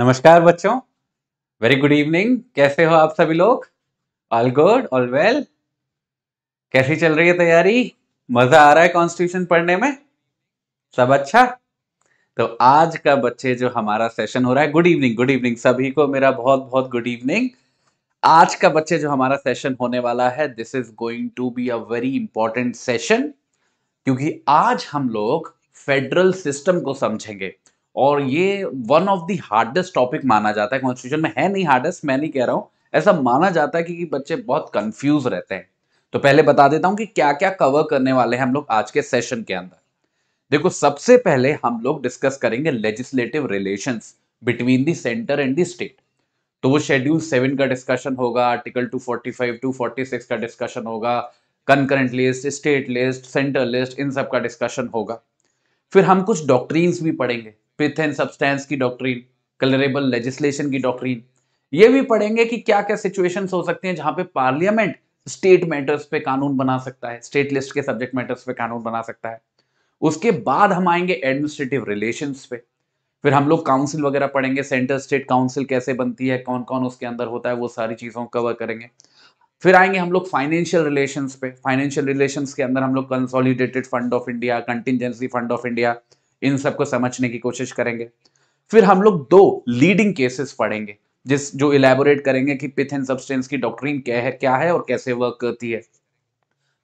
नमस्कार बच्चों very good evening कैसे हो आप सभी लोग ऑल गुड ऑल वेल कैसी चल रही है तैयारी मजा आ रहा है कॉन्स्टिट्यूशन पढ़ने में सब अच्छा तो आज का बच्चे जो हमारा सेशन हो रहा है गुड इवनिंग गुड इवनिंग सभी को मेरा बहुत बहुत गुड इवनिंग आज का बच्चे जो हमारा सेशन होने वाला है this is going to be a very important session क्योंकि आज हम लोग फेडरल सिस्टम को समझेंगे और ये one of the hardest topic माना जाता है कॉन्स्टिट्यूशन में है नहीं हार्डेस्ट मैं नहीं कह रहा हूँ ऐसा माना जाता है कि बच्चे बहुत कंफ्यूज रहते हैं तो पहले बता देता हूं कि क्या क्या कवर करने वाले हैं हम लोग आज के सेशन के अंदर देखो सबसे पहले हम लोग डिस्कस करेंगे legislative relation between the centre and the state तो वो शेड्यूल सेवन का डिस्कशन होगा आर्टिकल 245, 246 का डिस्कशन होगा concurrent list state list centre list इन सब का डिस्कशन होगा फिर हम कुछ डॉक्ट्रीन्स भी पढ़ेंगे प्रिथेन सब्सटेंस की डॉक्ट्रीन कलरेबल लेजिस्लेशन की डॉक्ट्रीन ये भी पढ़ेंगे कि क्या क्या सिचुएशन हो सकते हैं जहां पे पार्लियामेंट स्टेट मैटर्स पे कानून बना सकता है स्टेट लिस्ट के सब्जेक्ट मैटर्स पे कानून बना सकता है उसके बाद हम आएंगे एडमिनिस्ट्रेटिव रिलेशन पे फिर हम लोग काउंसिल वगैरह पढ़ेंगे सेंट्रल स्टेट काउंसिल कैसे बनती है कौन कौन उसके अंदर होता है वो सारी चीज़ों को कवर करेंगे फिर आएंगे हम लोग फाइनेंशियल रिलेशंस पे फाइनेंशियल रिलेशंस के अंदर हम लोग consolidated fund of India contingency fund of India इन सबको समझने की कोशिश करेंगे फिर हम लोग दो लीडिंग केसेस पढ़ेंगे जिस जो इलेबोरेट करेंगे कि पिथ एंड सब्सटेंस की डॉक्ट्रीन क्या है क्या है और कैसे वर्क करती है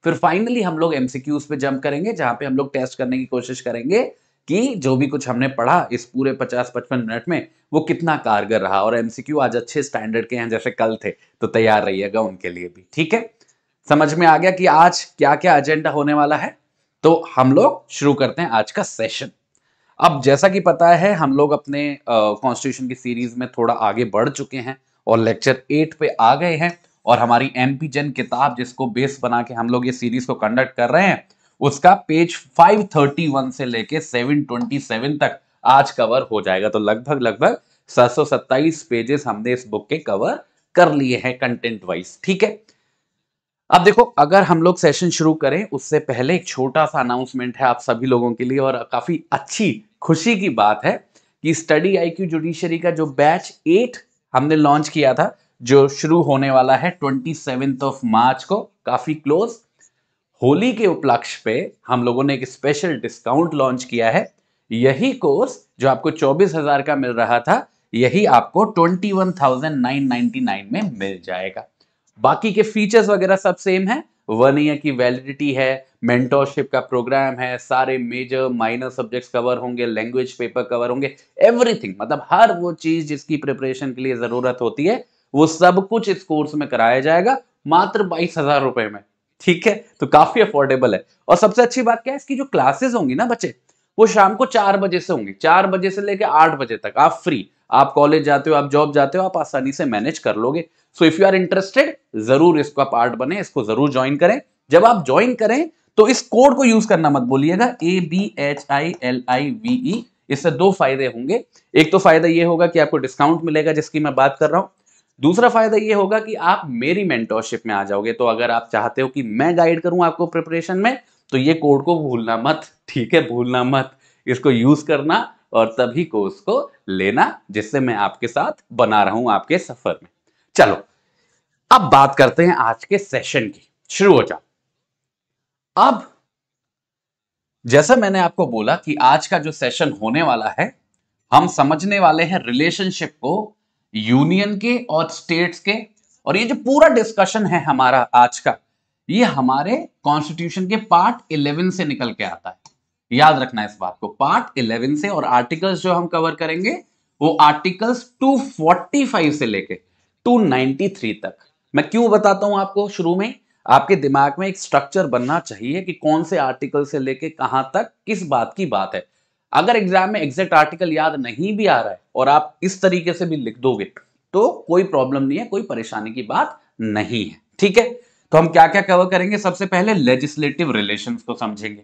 फिर फाइनली हम लोग एमसीक्यूज पे जंप करेंगे जहां पे हम लोग टेस्ट करने की कोशिश करेंगे कि जो भी कुछ हमने पढ़ा इस पूरे 50-55 मिनट में वो कितना कारगर रहा और एमसीक्यू आज अच्छे स्टैंडर्ड के हैं जैसे कल थे तो तैयार रहिएगा उनके लिए भी ठीक है समझ में आ गया कि आज क्या क्या एजेंडा होने वाला है तो हम लोग शुरू करते हैं आज का सेशन अब जैसा कि पता है हम लोग अपने कॉन्स्टिट्यूशन की सीरीज में थोड़ा आगे बढ़ चुके हैं और लेक्चर एट पे आ गए हैं और हमारी एम पी जन किताब जिसको बेस बना के हम लोग ये सीरीज को कंडक्ट कर रहे हैं उसका पेज 531 से लेके 727 तक आज कवर हो जाएगा तो लगभग लगभग सात पेजेस हमने इस बुक के कवर कर लिए हैं कंटेंट वाइज ठीक है अब देखो अगर हम लोग सेशन शुरू करें उससे पहले एक छोटा सा अनाउंसमेंट है आप सभी लोगों के लिए और काफ़ी अच्छी खुशी की बात है कि स्टडी आई क्यू जुडिशरी का जो बैच एट हमने लॉन्च किया था जो शुरू होने वाला है ट्वेंटी ऑफ मार्च को काफ़ी क्लोज होली के उपलक्ष्य पे हम लोगों ने एक स्पेशल डिस्काउंट लॉन्च किया है यही कोर्स जो आपको चौबीस हजार का मिल रहा था यही आपको twenty one thousand nine ninety nine में मिल जाएगा बाकी के फीचर्स वगैरह सब सेम है वन ईयर की वैलिडिटी है मेंटोरशिप का प्रोग्राम है सारे मेजर माइनर सब्जेक्ट्स कवर होंगे लैंग्वेज पेपर कवर होंगे एवरीथिंग मतलब हर वो चीज जिसकी प्रिपरेशन के लिए जरूरत होती है वो सब कुछ इस कोर्स में कराया जाएगा मात्र बाईस हजार रुपए में ठीक है तो काफी अफोर्डेबल है और सबसे अच्छी बात क्या है इसकी जो क्लासेस होंगी ना बच्चे वो शाम को चार बजे से होंगी चार बजे से लेकर आठ बजे तक आप फ्री आप कॉलेज जाते हो आप जॉब जाते हो आप आसानी से मैनेज कर लोगे so if you are interested जरूर इसका पार्ट बने इसको जरूर ज्वाइन करें जब आप ज्वाइन करें तो इस कोड को यूज करना मत बोलिएगा A B H I L I V E इससे दो फायदे होंगे एक तो फायदा ये होगा कि आपको डिस्काउंट मिलेगा जिसकी मैं बात कर रहा हूं दूसरा फायदा ये होगा कि आप मेरी मेंटोरशिप में आ जाओगे तो अगर आप चाहते हो कि मैं गाइड करूं आपको प्रिपरेशन में तो ये कोड को भूलना मत ठीक है भूलना मत इसको यूज करना और तभी को उसको लेना जिससे मैं आपके साथ बना रहा हूं आपके सफर में चलो अब बात करते हैं आज के सेशन की शुरू हो जाओ अब जैसा मैंने आपको बोला कि आज का जो सेशन होने वाला है हम समझने वाले हैं रिलेशनशिप को यूनियन के और स्टेट्स के और ये जो पूरा डिस्कशन है हमारा आज का ये हमारे कॉन्स्टिट्यूशन के पार्ट 11 से निकल के आता है याद रखना इस बात को पार्ट इलेवन से और आर्टिकल्स जो हम कवर करेंगे वो आर्टिकल्स 245 से लेके 293 तक मैं क्यों बताता हूं आपको शुरू में आपके दिमाग में एक स्ट्रक्चर बनना चाहिए कि कौन से आर्टिकल से लेके कहां तक किस बात की बात है अगर एग्जाम में एग्जैक्ट आर्टिकल याद नहीं भी आ रहा है और आप इस तरीके से भी लिख दोगे तो कोई प्रॉब्लम नहीं है कोई परेशानी की बात नहीं है ठीक है तो हम क्या क्या कवर करेंगे सबसे पहले लेजिस्लेटिव रिलेशंस को समझेंगे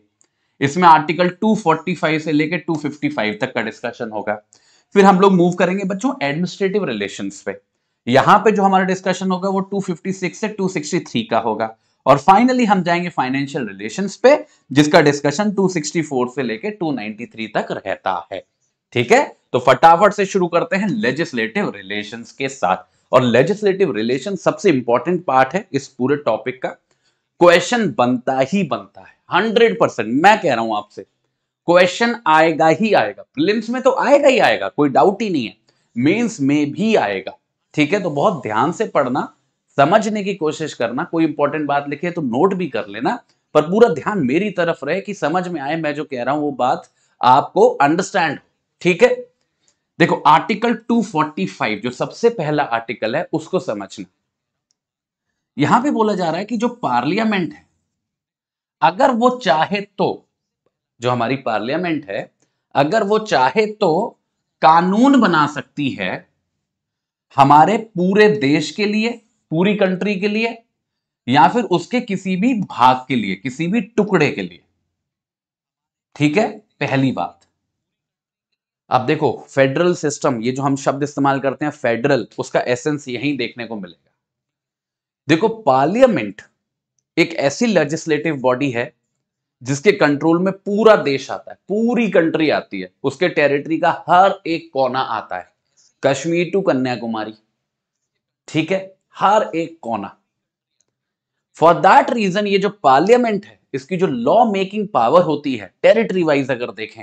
इसमें आर्टिकल 245 से लेकर 255 तक का डिस्कशन होगा फिर हम लोग मूव करेंगे बच्चों एडमिनिस्ट्रेटिव रिलेशन पे यहाँ पे जो हमारा डिस्कशन होगा वो 256 से 263 का होगा और फाइनली हम जाएंगे फाइनेंशियल रिलेशन पे जिसका डिस्कशन 264 से लेके 293 तक रहता है ठीक है तो फटाफट से शुरू करते हैं लेजिस्लेटिव रिलेशन के साथ और लेजिस्लेटिव रिलेशन सबसे इंपॉर्टेंट पार्ट है इस पूरे टॉपिक का क्वेश्चन बनता ही बनता है हंड्रेड परसेंट मैं कह रहा हूं आपसे क्वेश्चन आएगा ही आएगा प्रिलिम्स में तो आएगा ही आएगा कोई डाउट ही नहीं है मेंस में भी आएगा ठीक है तो बहुत ध्यान से पढ़ना समझने की कोशिश करना कोई इंपॉर्टेंट बात लिखे तो नोट भी कर लेना पर पूरा ध्यान मेरी तरफ रहे कि समझ में आए मैं जो कह रहा हूं वो बात आपको अंडरस्टैंड ठीक है देखो आर्टिकल 245 जो सबसे पहला आर्टिकल है उसको समझना यहां पे बोला जा रहा है कि जो पार्लियामेंट है अगर वो चाहे तो जो हमारी पार्लियामेंट है अगर वो चाहे तो कानून बना सकती है हमारे पूरे देश के लिए पूरी कंट्री के लिए या फिर उसके किसी भी भाग के लिए किसी भी टुकड़े के लिए ठीक है पहली बात अब देखो फेडरल सिस्टम ये जो हम शब्द इस्तेमाल करते हैं फेडरल उसका एसेंस यहीं देखने को मिलेगा देखो पार्लियामेंट एक ऐसी लेजिस्लेटिव बॉडी है जिसके कंट्रोल में पूरा देश आता है पूरी कंट्री आती है उसके टेरिटरी का हर एक कोना आता है कश्मीर टू कन्याकुमारी ठीक है हर एक कोना फॉर दैट रीजन ये जो पार्लियामेंट है इसकी जो लॉ मेकिंग पावर होती है टेरिटरी वाइज अगर देखें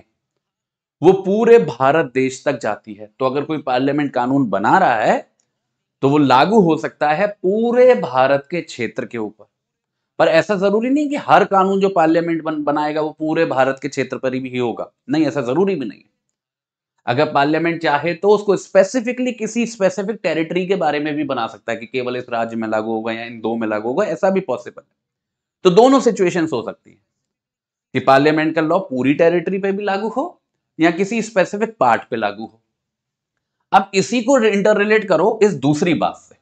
वो पूरे भारत देश तक जाती है तो अगर कोई पार्लियामेंट कानून बना रहा है तो वो लागू हो सकता है पूरे भारत के क्षेत्र के ऊपर पर ऐसा जरूरी नहीं कि हर कानून जो पार्लियामेंट बन, बनाएगा वो पूरे भारत के क्षेत्र पर ही होगा नहीं ऐसा जरूरी भी नहीं है अगर पार्लियामेंट चाहे तो उसको स्पेसिफिकली किसी स्पेसिफिक टेरिटरी के बारे में भी बना सकता है कि केवल इस राज्य में लागू होगा या इन दो में लागू होगा ऐसा भी पॉसिबल है तो दोनों सिचुएशन हो सकती है कि पार्लियामेंट का लॉ पूरी टेरिटरी पे भी लागू हो या किसी स्पेसिफिक पार्ट पे लागू हो अब इसी को इंटर रिलेट करो इस दूसरी बात से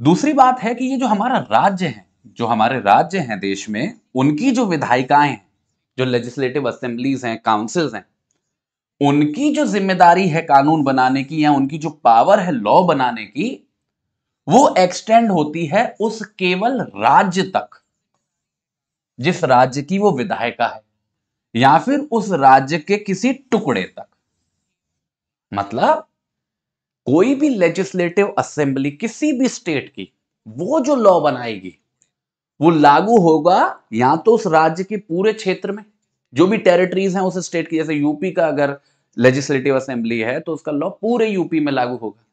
दूसरी बात है कि ये जो हमारा राज्य है जो हमारे राज्य हैं देश में उनकी जो विधायिकाएं हैं जो लेजिस्लेटिव असेंबलीज हैं काउंसिल्स हैं उनकी जो जिम्मेदारी है कानून बनाने की या उनकी जो पावर है लॉ बनाने की वो एक्सटेंड होती है उस केवल राज्य तक जिस राज्य की वो विधायिका है या फिर उस राज्य के किसी टुकड़े तक मतलब कोई भी लेजिस्लेटिव असेंबली किसी भी स्टेट की वो जो लॉ बनाएगी वो लागू होगा या तो उस राज्य के पूरे क्षेत्र में जो भी टेरिटरीज हैं उस स्टेट की जैसे यूपी का अगर लेजिस्लेटिव असेंबली है तो उसका लॉ पूरे यूपी में लागू होगा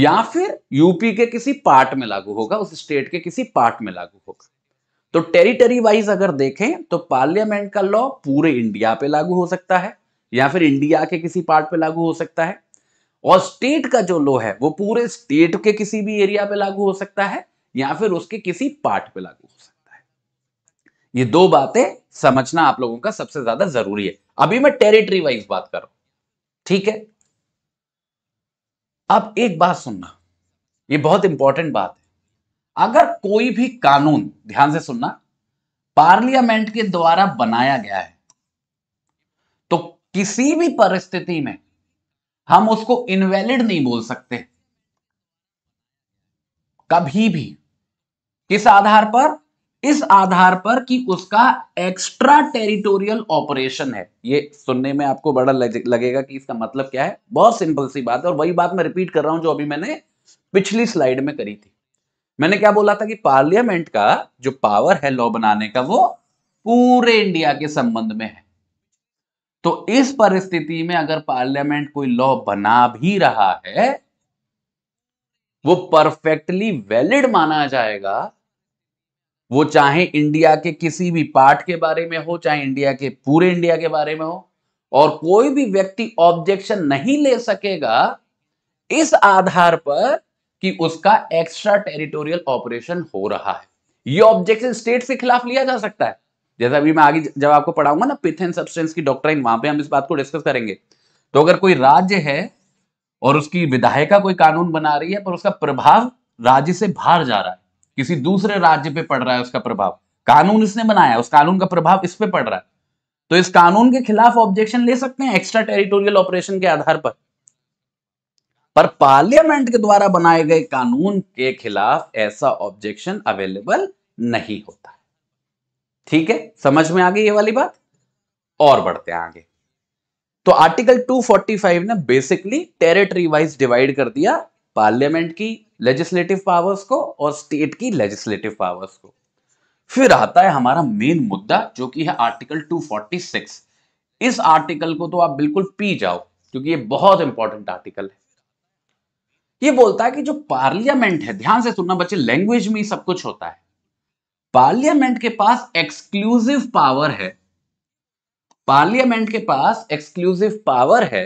या फिर यूपी के किसी पार्ट में लागू होगा उस स्टेट के किसी पार्ट में लागू होगा तो टेरिटरी वाइज अगर देखें तो पार्लियामेंट का लॉ पूरे इंडिया पे लागू हो सकता है या फिर इंडिया के किसी पार्ट पे लागू हो सकता है और स्टेट का जो लॉ है वो पूरे स्टेट के किसी भी एरिया पे लागू हो सकता है या फिर उसके किसी पार्ट पे लागू हो सकता है ये दो बातें समझना आप लोगों का सबसे ज्यादा जरूरी है अभी मैं टेरिटरी वाइज बात कर रहा हूं ठीक है अब एक बात सुनना ये बहुत इंपॉर्टेंट बात है अगर कोई भी कानून ध्यान से सुनना पार्लियामेंट के द्वारा बनाया गया है तो किसी भी परिस्थिति में हम उसको इनवैलिड नहीं बोल सकते कभी भी किस आधार पर इस आधार पर कि उसका एक्स्ट्रा टेरिटोरियल ऑपरेशन है ये सुनने में आपको बड़ा लगेगा कि इसका मतलब क्या है बहुत सिंपल सी बात है और वही बात मैं रिपीट कर रहा हूं जो अभी मैंने पिछली स्लाइड में करी थी मैंने क्या बोला था कि पार्लियामेंट का जो पावर है लॉ बनाने का वो पूरे इंडिया के संबंध में है तो इस परिस्थिति में अगर पार्लियामेंट कोई लॉ बना भी रहा है वो परफेक्टली वैलिड माना जाएगा वो चाहे इंडिया के किसी भी पार्ट के बारे में हो चाहे इंडिया के पूरे इंडिया के बारे में हो और कोई भी व्यक्ति ऑब्जेक्शन नहीं ले सकेगा इस आधार पर कि उसका एक्स्ट्रा टेरिटोरियल ऑपरेशन हो रहा है यह ऑब्जेक्शन स्टेट के खिलाफ लिया जा सकता है जैसा अभी मैं आगे जब आपको पढ़ाऊंगा ना पिथ एंड सब्सटेंस की डॉक्ट्राइन वहां पे हम इस बात को डिस्कस करेंगे तो अगर कोई राज्य है और उसकी विधायिका कोई कानून बना रही है पर उसका प्रभाव राज्य से बाहर जा रहा है किसी दूसरे राज्य पे पड़ रहा है उसका प्रभाव कानून इसने बनाया उस कानून का प्रभाव इस पे पड़ रहा है तो इस कानून के खिलाफ ऑब्जेक्शन ले सकते हैं एक्स्ट्रा टेरिटोरियल ऑपरेशन के आधार पर पर पार्लियामेंट के द्वारा बनाए गए कानून के खिलाफ ऐसा ऑब्जेक्शन अवेलेबल नहीं होता है ठीक है समझ में आ गई ये वाली बात और बढ़ते हैं आगे तो आर्टिकल 245 ने बेसिकली टेरिटरी वाइज डिवाइड कर दिया पार्लियामेंट की लेजिस्लेटिव पावर्स को और स्टेट की लेजिस्लेटिव पावर्स को फिर आता है हमारा मेन मुद्दा जो कि है आर्टिकल 246 इस आर्टिकल को तो आप बिल्कुल पी जाओ क्योंकि ये बहुत इंपॉर्टेंट आर्टिकल है ये बोलता है कि जो पार्लियामेंट है ध्यान से सुनना बच्चे लैंग्वेज में ही सब कुछ होता है पार्लियामेंट के पास एक्सक्लूसिव पावर है पार्लियामेंट के पास एक्सक्लूसिव पावर है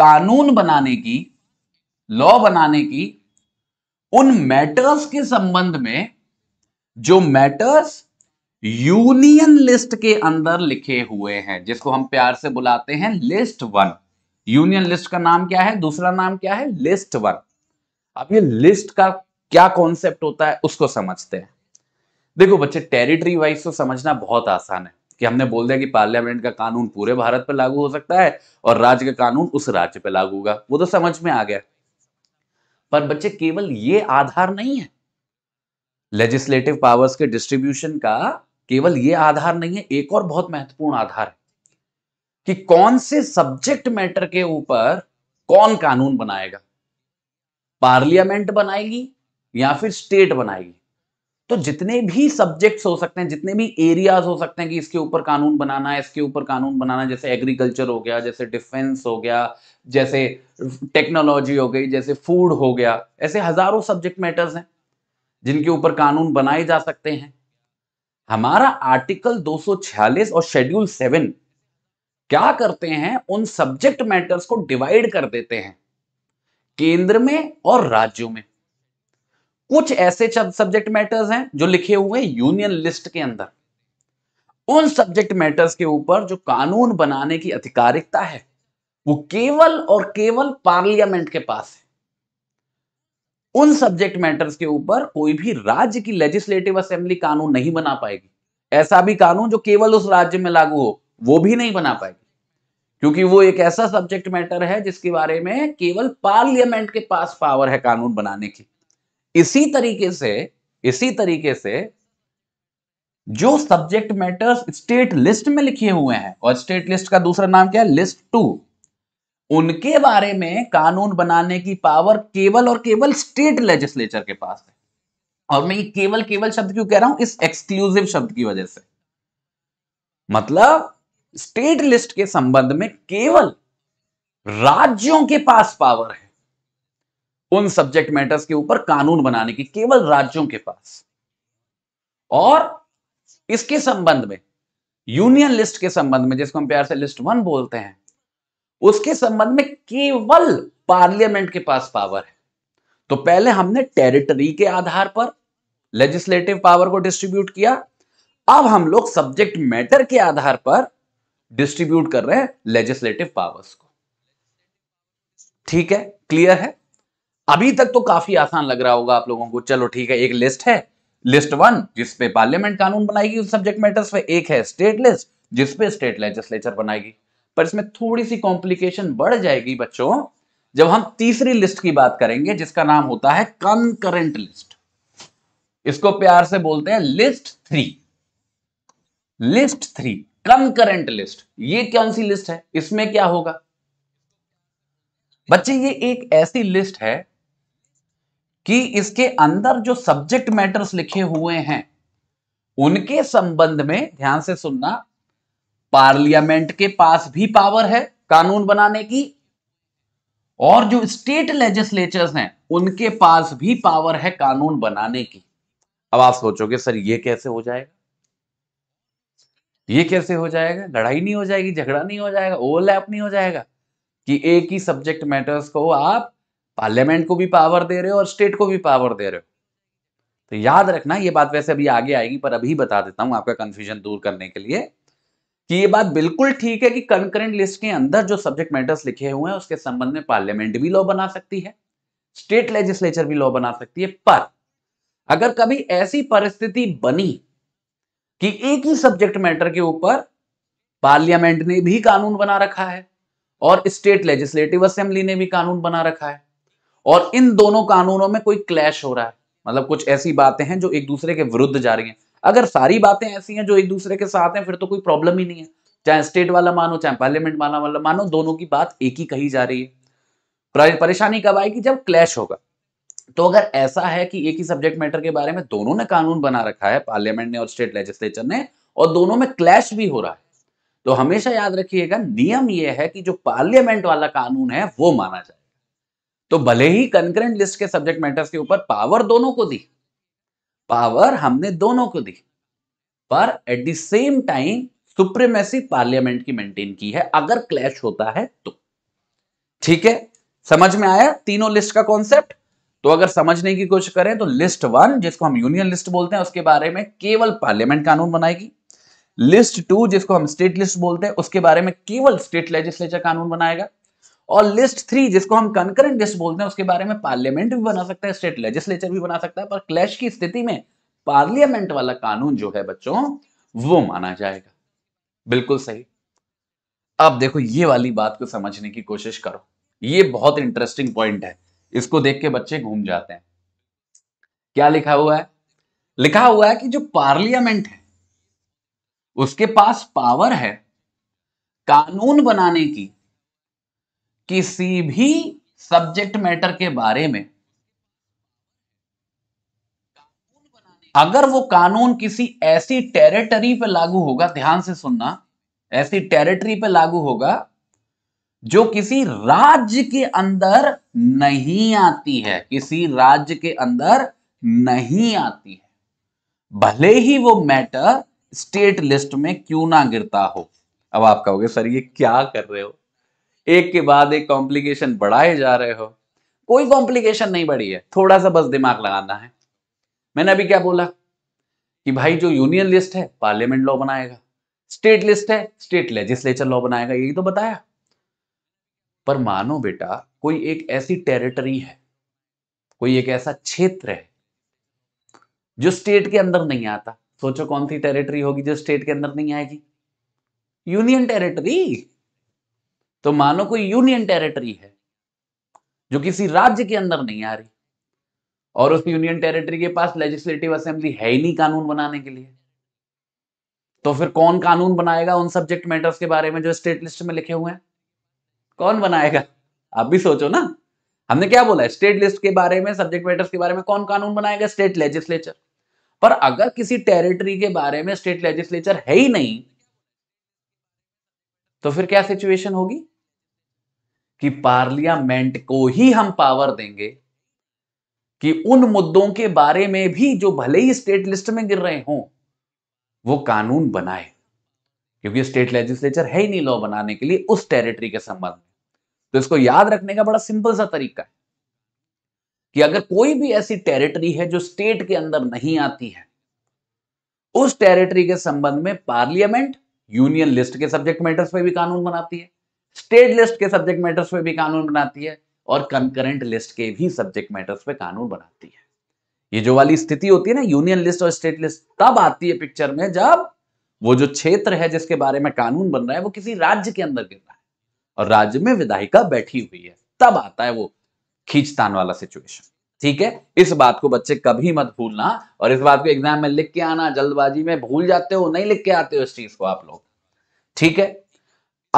कानून बनाने की लॉ बनाने की उन मैटर्स के संबंध में जो मैटर्स यूनियन लिस्ट के अंदर लिखे हुए हैं जिसको हम प्यार से बुलाते हैं लिस्ट वन यूनियन लिस्ट का नाम क्या है दूसरा नाम क्या है लिस्ट वन अब ये लिस्ट का क्या कॉन्सेप्ट होता है उसको समझते हैं देखो बच्चे टेरिटरी वाइज तो समझना बहुत आसान है कि हमने बोल दिया कि पार्लियामेंट का कानून पूरे भारत पर लागू हो सकता है और राज्य का कानून उस राज्य पर लागू होगा वो तो समझ में आ गया पर बच्चे केवल ये आधार नहीं है लेजिस्लेटिव पावर्स के डिस्ट्रीब्यूशन का केवल ये आधार नहीं है एक और बहुत महत्वपूर्ण आधार है कि कौन से सब्जेक्ट मैटर के ऊपर कौन कानून बनाएगा पार्लियामेंट बनाएगी या फिर स्टेट बनाएगी तो जितने भी सब्जेक्ट्स हो सकते हैं जितने भी एरियाज हो सकते हैं कि इसके ऊपर कानून बनाना है इसके ऊपर कानून बनाना जैसे एग्रीकल्चर हो गया जैसे डिफेंस हो गया जैसे टेक्नोलॉजी हो गई जैसे फूड हो गया ऐसे हजारों सब्जेक्ट मैटर्स हैं जिनके ऊपर कानून बनाए जा सकते हैं हमारा आर्टिकल 246 और शेड्यूल 7 क्या करते हैं उन सब्जेक्ट मैटर्स को डिवाइड कर देते हैं केंद्र में और राज्यों में कुछ ऐसे सब्जेक्ट मैटर्स हैं जो लिखे हुए यूनियन लिस्ट के अंदर उन सब्जेक्ट मैटर्स के ऊपर जो कानून बनाने की अधिकारिकता है वो केवल और केवल पार्लियामेंट के पास है उन सब्जेक्ट मैटर्स के ऊपर कोई भी राज्य की लेजिस्लेटिव असेंबली कानून नहीं बना पाएगी ऐसा भी कानून जो केवल उस राज्य में लागू हो वो भी नहीं बना पाएगी क्योंकि वो एक ऐसा सब्जेक्ट मैटर है जिसके बारे में केवल पार्लियामेंट के पास पावर है कानून बनाने की इसी तरीके से इसी तरीके से जो सब्जेक्ट मैटर्स स्टेट लिस्ट में लिखे हुए हैं और स्टेट लिस्ट का दूसरा नाम क्या है लिस्ट टू उनके बारे में कानून बनाने की पावर केवल और केवल स्टेट लेजिस्लेचर के पास है और मैं ये केवल केवल शब्द क्यों कह रहा हूं इस एक्सक्लूसिव शब्द की वजह से मतलब स्टेट लिस्ट के संबंध में केवल राज्यों के पास पावर है उन सब्जेक्ट मैटर्स के ऊपर कानून बनाने की केवल राज्यों के पास और इसके संबंध में यूनियन लिस्ट के संबंध में जिसको हम प्यार से लिस्ट वन बोलते हैं उसके संबंध में केवल पार्लियामेंट के पास पावर है तो पहले हमने टेरिटरी के आधार पर लेजिस्लेटिव पावर को डिस्ट्रीब्यूट किया अब हम लोग सब्जेक्ट मैटर के आधार पर डिस्ट्रीब्यूट कर रहे हैं लेजिस्लेटिव पावर्स को ठीक है क्लियर है अभी तक तो काफी आसान लग रहा होगा आप लोगों को चलो ठीक है एक लिस्ट है लिस्ट वन जिसपे पार्लियामेंट कानून बनाएगी उस सब्जेक्ट मैटर्स पे एक है स्टेट लिस्ट जिसपे स्टेट लेजिस्लेचर बनाएगी पर इसमें थोड़ी सी कॉम्प्लिकेशन बढ़ जाएगी बच्चों जब हम तीसरी लिस्ट की बात करेंगे जिसका नाम होता है कंकरेंट लिस्ट इसको प्यार से बोलते हैं list three list three concurrent list ये कौन सी लिस्ट है इसमें क्या होगा बच्चे ये एक ऐसी लिस्ट है कि इसके अंदर जो सब्जेक्ट मैटर्स लिखे हुए हैं उनके संबंध में ध्यान से सुनना पार्लियामेंट के पास भी पावर है कानून बनाने की और जो स्टेट लेजिस्लेचर्स हैं उनके पास भी पावर है कानून बनाने की अब आप सोचोगे सर ये कैसे हो जाएगा ये कैसे हो जाएगा लड़ाई नहीं हो जाएगी झगड़ा नहीं हो जाएगा ओवरलैप नहीं हो जाएगा कि एक ही सब्जेक्ट मैटर्स को आप पार्लियामेंट को भी पावर दे रहे हो और स्टेट को भी पावर दे रहे हो तो याद रखना ये बात वैसे अभी आगे आएगी पर अभी बता देता हूं आपका कंफ्यूजन दूर करने के लिए कि ये बात बिल्कुल ठीक है कि कंकरेंट लिस्ट के अंदर जो सब्जेक्ट मैटर्स लिखे हुए हैं उसके संबंध में पार्लियामेंट भी लॉ बना सकती है स्टेट लेजिस्लेचर भी लॉ बना सकती है पर अगर कभी ऐसी परिस्थिति बनी कि एक ही सब्जेक्ट मैटर के ऊपर पार्लियामेंट ने भी कानून बना रखा है और स्टेट लेजिस्लेटिव असेंबली ने भी कानून बना रखा है और इन दोनों कानूनों में कोई क्लैश हो रहा है मतलब कुछ ऐसी बातें हैं जो एक दूसरे के विरुद्ध जा रही हैं अगर सारी बातें ऐसी हैं जो एक दूसरे के साथ हैं फिर तो कोई प्रॉब्लम ही नहीं है चाहे स्टेट वाला मानो चाहे पार्लियामेंट वाला वाला मानो दोनों की बात एक ही कही जा रही है परेशानी कब आएगी जब क्लैश होगा तो अगर ऐसा है कि एक ही सब्जेक्ट मैटर के बारे में दोनों ने कानून बना रखा है पार्लियामेंट ने और स्टेट लेजिस्लेचर ने और दोनों में क्लैश भी हो रहा है तो हमेशा याद रखिएगा नियम यह है कि जो पार्लियामेंट वाला कानून है वो माना जाए तो भले ही कंक्रेंट लिस्ट के सब्जेक्ट मैटर्स के ऊपर पावर दोनों को दी पावर हमने दोनों को दी पर at the same time supremacy parliament की मेंटेन की है अगर क्लैश होता है तो ठीक है समझ में आया तीनों लिस्ट का कॉन्सेप्ट तो अगर समझने की कोशिश करें तो लिस्ट वन जिसको हम यूनियन लिस्ट बोलते हैं उसके बारे में केवल पार्लियामेंट कानून बनाएगी लिस्ट टू जिसको हम स्टेट लिस्ट बोलते हैं उसके बारे में केवल स्टेट लेजिस्लेचर कानून बनाएगा और लिस्ट थ्री जिसको हम कंकरेंट लिस्ट बोलते हैं उसके बारे में पार्लियामेंट भी बना सकता है स्टेट लेजिस्लेचर भी बना सकता है पर क्लैश की स्थिति में पार्लियामेंट वाला कानून जो है बच्चों वो माना जाएगा बिल्कुल सही अब देखो ये वाली बात को समझने की कोशिश करो ये बहुत इंटरेस्टिंग पॉइंट है इसको देख के बच्चे घूम जाते हैं क्या लिखा हुआ है लिखा हुआ है कि जो पार्लियामेंट है उसके पास पावर है कानून बनाने की किसी भी सब्जेक्ट मैटर के बारे में अगर वो कानून किसी ऐसी टेरिटरी पे लागू होगा ध्यान से सुनना ऐसी टेरिटरी पे लागू होगा जो किसी राज्य के अंदर नहीं आती है किसी राज्य के अंदर नहीं आती है भले ही वो मैटर स्टेट लिस्ट में क्यों ना गिरता हो अब आप कहोगे सर ये क्या कर रहे हो एक के बाद एक कॉम्प्लिकेशन बढ़ाए जा रहे हो कोई कॉम्प्लिकेशन नहीं बढ़ी है थोड़ा सा बस दिमाग लगाना है मैंने अभी क्या बोला कि भाई जो यूनियन लिस्ट है पार्लियामेंट लॉ बनाएगा स्टेट लिस्ट है स्टेट लेजिस्लेचर लॉ बनाएगा यही तो बताया पर मानो बेटा कोई एक ऐसी टेरिटरी है कोई एक ऐसा क्षेत्र है जो स्टेट के अंदर नहीं आता सोचो कौन सी टेरिटरी होगी जो स्टेट के अंदर नहीं आएगी यूनियन टेरिटरी तो मानो कोई यूनियन टेरिटरी है जो किसी राज्य के अंदर नहीं आ रही और उस यूनियन टेरिटरी के पास लेजिस्लेटिव असेंबली है ही नहीं कानून बनाने के लिए तो फिर कौन कानून बनाएगा उन सब्जेक्ट मैटर्स के बारे में जो स्टेट लिस्ट में लिखे हुए हैं कौन बनाएगा आप भी सोचो ना हमने क्या बोला है स्टेट लिस्ट के बारे में सब्जेक्ट मैटर्स के बारे में कौन कानून बनाएगा स्टेट लेजिस्लेचर पर अगर किसी टेरिटरी के बारे में स्टेट लेजिस्लेचर है ही नहीं तो फिर क्या सिचुएशन होगी कि पार्लियामेंट को ही हम पावर देंगे कि उन मुद्दों के बारे में भी जो भले ही स्टेट लिस्ट में गिर रहे हों वो कानून बनाए क्योंकि स्टेट लेजिस्लेचर है ही नहीं लॉ बनाने के लिए उस टेरिटरी के संबंध में तो इसको याद रखने का बड़ा सिंपल सा तरीका है कि अगर कोई भी ऐसी टेरिटरी है जो स्टेट के अंदर नहीं आती है उस टेरिटरी के संबंध में पार्लियामेंट यूनियन लिस्ट के सब्जेक्ट मैटर्स पे भी कानून बनाती है स्टेट लिस्ट के सब्जेक्ट मैटर्स पे भी कानून बनाती है और कंकरेंट लिस्ट के भी सब्जेक्ट मैटर्स पे कानून बनाती है ये जो वाली स्थिति होती है ना यूनियन लिस्ट और स्टेट लिस्ट तब आती है पिक्चर में जब वो जो क्षेत्र है जिसके बारे में कानून बन रहा है वो किसी राज्य के अंदर गिर रहा है और राज्य में विधायिका बैठी हुई है तब आता है वो खींचतान वाला सिचुएशन ठीक है इस बात को बच्चे कभी मत भूलना और इस बात को एग्जाम में लिख के आना जल्दबाजी में भूल जाते हो नहीं लिख के आते हो इस चीज को आप लोग ठीक है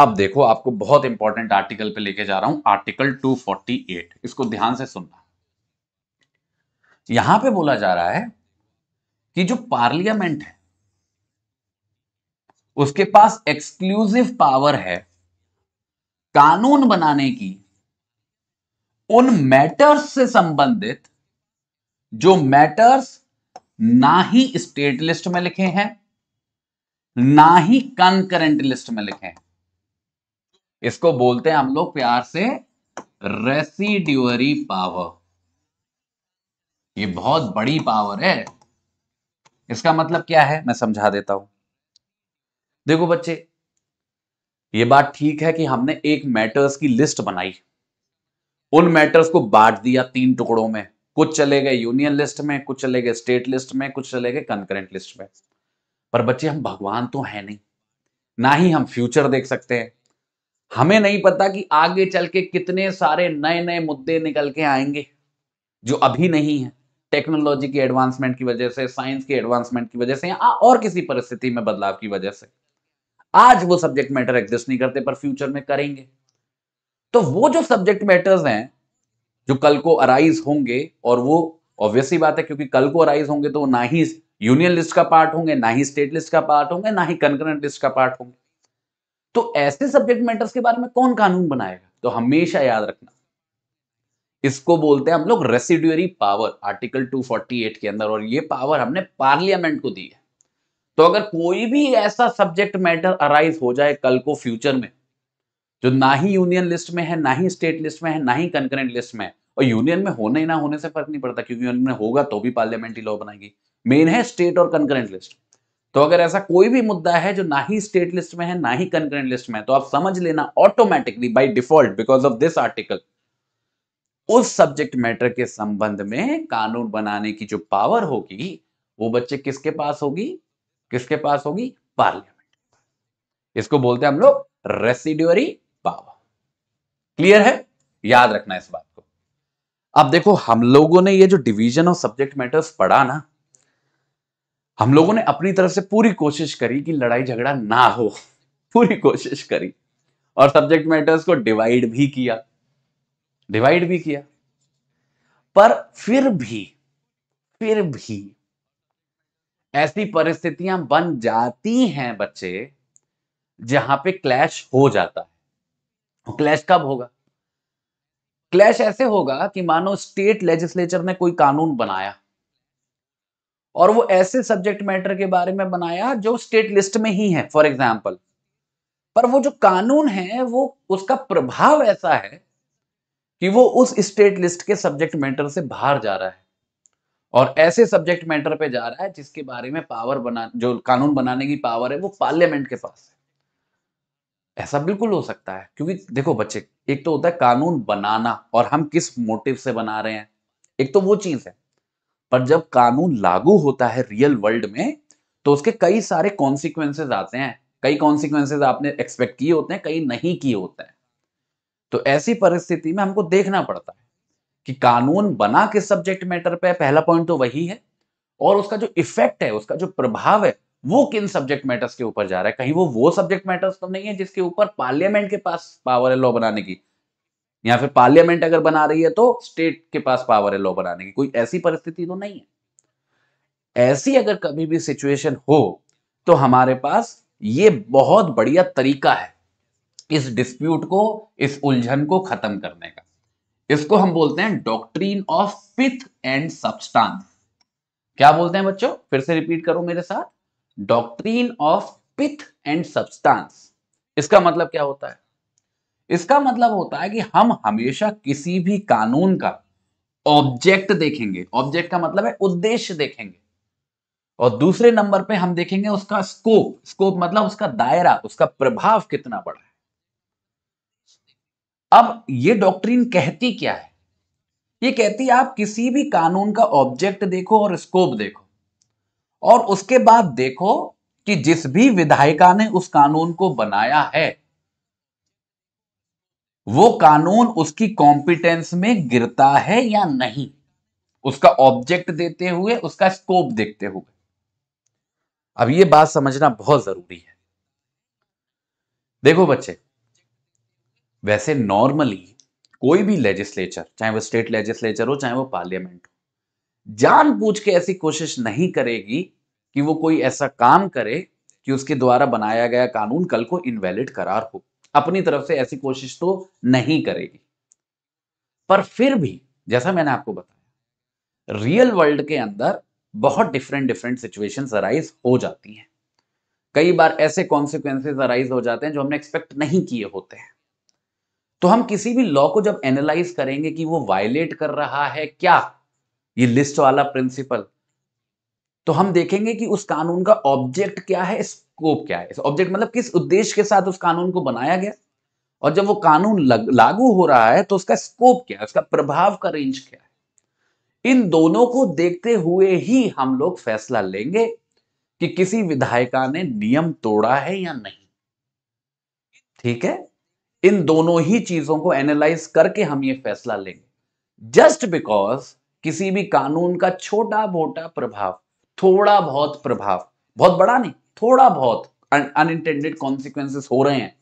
अब देखो आपको बहुत इंपॉर्टेंट आर्टिकल पे लेके जा रहा हूं आर्टिकल 248 इसको ध्यान से सुनना यहां पे बोला जा रहा है कि जो पार्लियामेंट है उसके पास एक्सक्लूसिव पावर है कानून बनाने की उन मैटर्स से संबंधित जो मैटर्स ना ही स्टेट लिस्ट में लिखे हैं ना ही कंकरेंट लिस्ट में लिखे हैं इसको बोलते हैं हम लोग प्यार से रेसिड्यूरी पावर ये बहुत बड़ी पावर है इसका मतलब क्या है मैं समझा देता हूं देखो बच्चे ये बात ठीक है कि हमने एक मैटर्स की लिस्ट बनाई उन मैटर्स को बांट दिया तीन टुकड़ों में कुछ चले गए यूनियन लिस्ट में कुछ चले गए स्टेट लिस्ट में कुछ चले गए कंकरेंट लिस्ट में पर बच्चे हम भगवान तो है नहीं ना ही हम फ्यूचर देख सकते हैं हमें नहीं पता कि आगे चल के कितने सारे नए नए मुद्दे निकल के आएंगे जो अभी नहीं है टेक्नोलॉजी की एडवांसमेंट की वजह से साइंस की एडवांसमेंट की वजह से या और किसी परिस्थिति में बदलाव की वजह से आज वो सब्जेक्ट मैटर एग्जिस्ट नहीं करते पर फ्यूचर में करेंगे तो वो जो सब्जेक्ट मैटर्स हैं जो कल को अराइज होंगे और वो ऑब्वियसली बात है क्योंकि कल को अराइज होंगे तो ना ही यूनियन लिस्ट का पार्ट होंगे ना ही स्टेट लिस्ट का पार्ट होंगे ना ही कंकरेंट लिस्ट का पार्ट होंगे तो ऐसे सब्जेक्ट मैटर्स के बारे में कौन कानून बनाएगा तो हमेशा याद रखना इसको बोलते हैं हम लोग रेसिड्यूरी पावर आर्टिकल 248 के अंदर और ये पावर हमने पार्लियामेंट को दी है तो अगर कोई भी ऐसा सब्जेक्ट मैटर अराइज हो जाए कल को फ्यूचर में जो ना ही यूनियन लिस्ट में है ना ही स्टेट लिस्ट में है ना ही कंकरेंट लिस्ट में है और यूनियन में होने ना होने से फर्क नहीं पड़ता क्योंकि यूनियन में होगा तो भी पार्लियामेंट्री लॉ बनाएगी मेन है स्टेट और कंकरेंट लिस्ट तो अगर ऐसा कोई भी मुद्दा है जो ना ही स्टेट लिस्ट में है ना ही कंकरेंट लिस्ट में है तो आप समझ लेना automatically by default because of this article उस सब्जेक्ट मैटर के संबंध में कानून बनाने की जो पावर होगी वो बच्चे किसके पास होगी किसके पास होगी पार्लियामेंट इसको बोलते हैं हम लोग रेसिड्यूरी क्लियर है याद रखना इस बात को अब देखो हम लोगों ने ये जो डिवीजन ऑफ सब्जेक्ट मैटर्स पढ़ा ना हम लोगों ने अपनी तरफ से पूरी कोशिश करी कि लड़ाई झगड़ा ना हो पूरी कोशिश करी और सब्जेक्ट मैटर्स को डिवाइड भी किया डिवाइड भी किया पर फिर भी फिर भी ऐसी परिस्थितियां बन जाती हैं बच्चे जहां पे क्लैश हो जाता है तो क्लैश कब होगा क्लैश ऐसे होगा कि मानो स्टेट लेजिस्लेचर ने कोई कानून बनाया और वो ऐसे सब्जेक्ट मैटर के बारे में बनाया जो स्टेट लिस्ट में ही है फॉर एग्जाम्पल पर वो जो कानून है वो उसका प्रभाव ऐसा है कि वो उस स्टेट लिस्ट के सब्जेक्ट मैटर से बाहर जा रहा है और ऐसे सब्जेक्ट मैटर पे जा रहा है जिसके बारे में पावर बना जो कानून बनाने की पावर है वो पार्लियामेंट के पास है ऐसा बिल्कुल हो सकता है क्योंकि देखो बच्चे एक तो होता है कानून बनाना और हम किस मोटिव से बना रहे हैं एक तो वो चीज है पर जब कानून लागू होता है रियल वर्ल्ड में तो उसके कई सारे कॉन्सिक्वेंसेज आते हैं कई कॉन्सिक्वेंसेज आपने एक्सपेक्ट किए होते हैं कई नहीं किए होते हैं तो ऐसी परिस्थिति में हमको देखना पड़ता है कि कानून बना किस सब्जेक्ट मैटर पे पहला पॉइंट तो वही है और उसका जो इफेक्ट है उसका जो प्रभाव है वो किन सब्जेक्ट मैटर्स के ऊपर जा रहा है कहीं वो वो सब्जेक्ट मैटर्स तो नहीं है जिसके ऊपर पार्लियामेंट के पास पावर है लॉ बनाने की या फिर पार्लियामेंट अगर बना रही है तो स्टेट के पास पावर है लॉ बनाने की कोई ऐसी परिस्थिति तो नहीं है ऐसी अगर कभी भी सिचुएशन हो तो हमारे पास ये बहुत बढ़िया तरीका है इस डिस्प्यूट को इस उलझन को खत्म करने का इसको हम बोलते हैं doctrine of pith and substance क्या बोलते हैं बच्चों फिर से रिपीट करो मेरे साथ doctrine of pith and substance इसका मतलब क्या होता है इसका मतलब होता है कि हम हमेशा किसी भी कानून का ऑब्जेक्ट देखेंगे ऑब्जेक्ट का मतलब है उद्देश्य देखेंगे और दूसरे नंबर पे हम देखेंगे उसका स्कोप स्कोप मतलब उसका दायरा उसका प्रभाव कितना बड़ा है अब ये डॉक्ट्रीन कहती क्या है ये कहती है आप किसी भी कानून का ऑब्जेक्ट देखो और स्कोप देखो और उसके बाद देखो कि जिस भी विधायिका ने उस कानून को बनाया है वो कानून उसकी कॉम्पिटेंस में गिरता है या नहीं उसका ऑब्जेक्ट देते हुए उसका स्कोप देखते हुए अब ये बात समझना बहुत जरूरी है देखो बच्चे वैसे नॉर्मली कोई भी लेजिस्लेचर चाहे वो स्टेट लेजिस्लेचर हो चाहे वो पार्लियामेंट हो जानबूझ के ऐसी कोशिश नहीं करेगी कि वो कोई ऐसा काम करे कि उसके द्वारा बनाया गया कानून कल को इनवैलिड करार हो अपनी तरफ से ऐसी कोशिश तो नहीं करेगी पर फिर भी जैसा मैंने आपको बताया रियल वर्ल्ड के अंदर बहुत डिफरेंट डिफरेंट सिचुएशन अराइज हो जाती हैं कई बार ऐसे कॉन्सिक्वेंसेज अराइज हो जाते हैं जो हमने एक्सपेक्ट नहीं किए होते हैं तो हम किसी भी लॉ को जब एनालाइज करेंगे कि वो वायलेट कर रहा है क्या ये लिस्ट वाला प्रिंसिपल तो हम देखेंगे कि उस कानून का ऑब्जेक्ट क्या है स्कोप क्या है ऑब्जेक्ट मतलब किस उद्देश्य के साथ उस कानून को बनाया गया और जब वो कानून लग, लागू हो रहा है तो उसका स्कोप क्या है उसका प्रभाव का रेंज क्या है इन दोनों को देखते हुए ही हम लोग फैसला लेंगे कि किसी विधायिका ने नियम तोड़ा है या नहीं ठीक है इन दोनों ही चीजों को एनालाइज करके हम ये फैसला लेंगे जस्ट बिकॉज किसी भी कानून का छोटा मोटा प्रभाव थोड़ा बहुत प्रभाव बहुत बड़ा नहीं थोड़ा बहुत अनइंटेंडेड कॉन्सिक्वेंसेस हो रहे हैं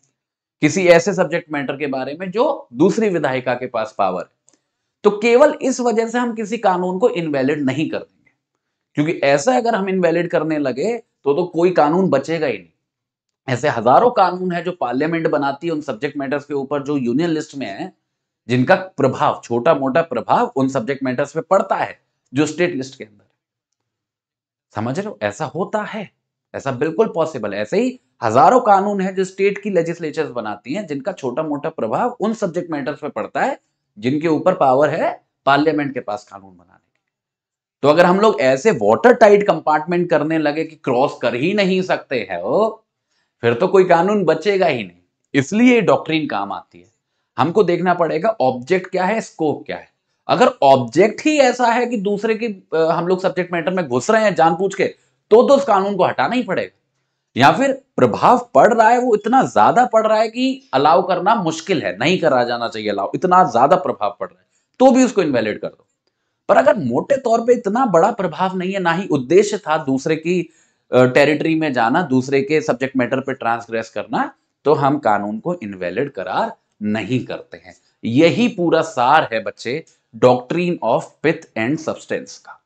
किसी ऐसे सब्जेक्ट मैटर के बारे में जो दूसरी विधायिका के पास पावर है तो केवल इस वजह से हम किसी कानून को इनवैलिड नहीं कर देंगे क्योंकि ऐसा अगर हम इनवैलिड करने लगे तो तो कोई कानून बचेगा ही नहीं ऐसे हजारों कानून है जो पार्लियामेंट बनाती है उन सब्जेक्ट मैटर्स के ऊपर जो यूनियन लिस्ट में है जिनका प्रभाव छोटा मोटा प्रभाव उन सब्जेक्ट मैटर्स पे पड़ता है जो स्टेट लिस्ट के अंदर समझ रहे हो ऐसा होता है ऐसा बिल्कुल पॉसिबल है ऐसे ही हजारों कानून है जो स्टेट की लेजिस्लेचर्स बनाती हैं जिनका छोटा मोटा प्रभाव उन सब्जेक्ट मैटर्स पे पड़ता है जिनके ऊपर पावर है पार्लियामेंट के पास कानून बनाने की तो अगर हम लोग ऐसे वॉटर टाइट कंपार्टमेंट करने लगे कि क्रॉस कर ही नहीं सकते हैं फिर तो कोई कानून बचेगा ही नहीं इसलिए डॉक्ट्रीन काम आती है हमको देखना पड़ेगा ऑब्जेक्ट क्या है स्कोप क्या है अगर ऑब्जेक्ट ही ऐसा है कि दूसरे की हम लोग सब्जेक्ट मैटर में घुस रहे हैं जान पूछ के तो तो उस कानून को हटाना ही पड़ेगा या फिर प्रभाव पड़ रहा है वो इतना ज्यादा पड़ रहा है कि अलाउ करना मुश्किल है नहीं करा जाना चाहिए अलाउ इतना ज्यादा प्रभाव पड़ रहा है तो भी उसको इनवैलिड कर दो पर अगर मोटे तौर पे इतना बड़ा प्रभाव नहीं है ना ही उद्देश्य था दूसरे की टेरिटरी में जाना दूसरे के सब्जेक्ट मैटर पे ट्रांसग्रेस करना तो हम कानून को इनवैलिड करार नहीं करते हैं यही पूरा सार है बच्चे doctrine of pith and substance का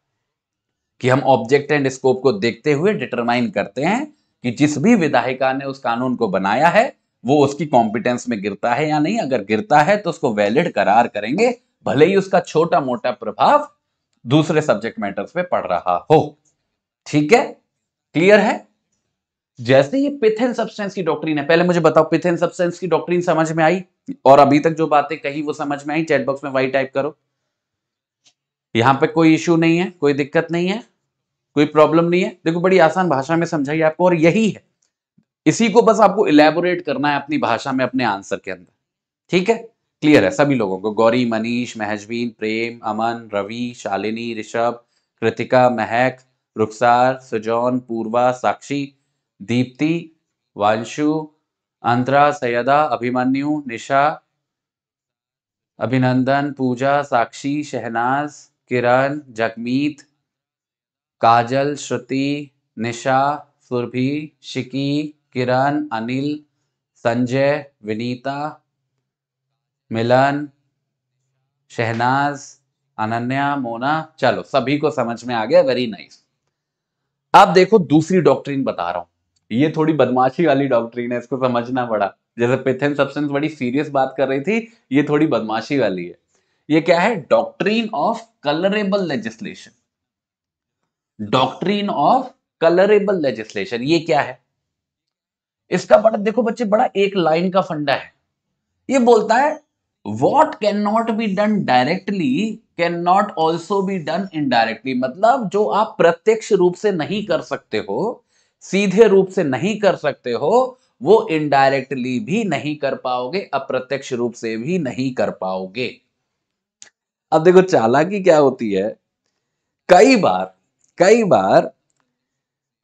कि हम ऑब्जेक्ट एंड स्कोप को देखते हुए डिटरमाइन करते हैं कि जिस भी विधायिका ने उस कानून को बनाया है वो उसकी कॉम्पिटेंस में गिरता है या नहीं अगर गिरता है तो उसको वैलिड करार करेंगे भले ही उसका छोटा मोटा प्रभाव दूसरे सब्जेक्ट मैटर्स पे पड़ रहा हो ठीक है क्लियर है जैसे ये पिथेन सब्सटेंस की डॉक्ट्रीन है पहले मुझे बताओ पिथेन सब्सटेंस की डॉक्ट्रीन समझ में आई और अभी तक जो बातें कही वो समझ में आई चैट बॉक्स में वाई टाइप करो यहां पे कोई इश्यू नहीं है कोई दिक्कत नहीं है कोई प्रॉब्लम नहीं है देखो बड़ी आसान भाषा में समझाइए आपको और यही है इसी को बस आपको इलेबोरेट करना है अपनी भाषा में अपने आंसर के अंदर ठीक है क्लियर है सभी लोगों को गौरी मनीष महजवीन प्रेम अमन रवि शालिनी ऋषभ कृतिका महक रुखसार सुजौन पूर्वा साक्षी दीप्ति वांशु अंतरा सैदा अभिमन्यु निशा अभिनंदन पूजा साक्षी शहनाज किरण जगमीत काजल श्रुति निशा सुरभि शिकी किरण अनिल संजय विनीता मिलन शहनाज अनन्या मोना चलो सभी को समझ में आ गया वेरी नाइस nice. अब देखो दूसरी डॉक्ट्रिन बता रहा हूं ये थोड़ी बदमाशी वाली डॉक्ट्रीन है इसको समझना पड़ा जैसे पिथेन सब्सटेंस बड़ी सीरियस बात कर रही थी ये थोड़ी बदमाशी वाली है ये क्या है doctrine of colourable legislation doctrine of colourable legislation ये क्या है इसका बड़ा देखो बच्चे बड़ा एक लाइन का फंडा है ये बोलता है what can not be done directly can not also be done indirectly मतलब जो आप प्रत्यक्ष रूप से नहीं कर सकते हो सीधे रूप से नहीं कर सकते हो वो इनडायरेक्टली भी नहीं कर पाओगे अप्रत्यक्ष रूप से भी नहीं कर पाओगे अब देखो चालाकी क्या होती है कई बार कई बार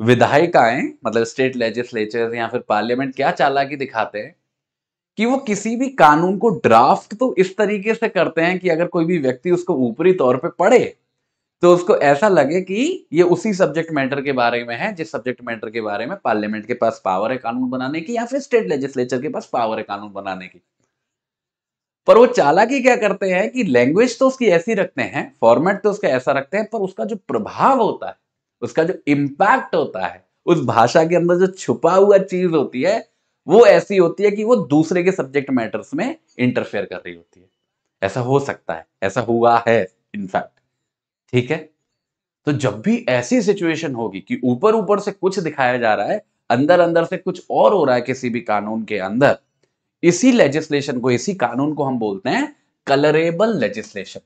विधायिकाएं मतलब स्टेट लेजिस्लेचर या फिर पार्लियामेंट क्या चालाकी दिखाते हैं कि वो किसी भी कानून को ड्राफ्ट तो इस तरीके से करते हैं कि अगर कोई भी व्यक्ति उसको ऊपरी तौर पे पढ़े तो उसको ऐसा लगे कि ये उसी सब्जेक्ट मैटर के बारे में है जिस सब्जेक्ट मैटर के बारे में पार्लियामेंट के पास पावर है कानून बनाने की या फिर स्टेट लेजिस्लेचर के पास पावर है कानून बनाने की पर वो चालाकी क्या करते हैं कि लैंग्वेज तो उसकी ऐसी रखते हैं फॉर्मेट तो उसका ऐसा रखते हैं पर उसका जो प्रभाव होता है उसका जो इम्पैक्ट होता है उस भाषा के अंदर जो छुपा हुआ चीज होती है वो ऐसी होती है कि वो दूसरे के सब्जेक्ट मैटर्स में इंटरफेयर कर रही होती है ऐसा हो सकता है ऐसा हुआ है इनफैक्ट ठीक है तो जब भी ऐसी सिचुएशन होगी कि ऊपर ऊपर से कुछ दिखाया जा रहा है अंदर अंदर से कुछ और हो रहा है किसी भी कानून के अंदर इसी लेजिस्लेशन को इसी कानून को हम बोलते हैं कलरेबल लेजिस्लेशन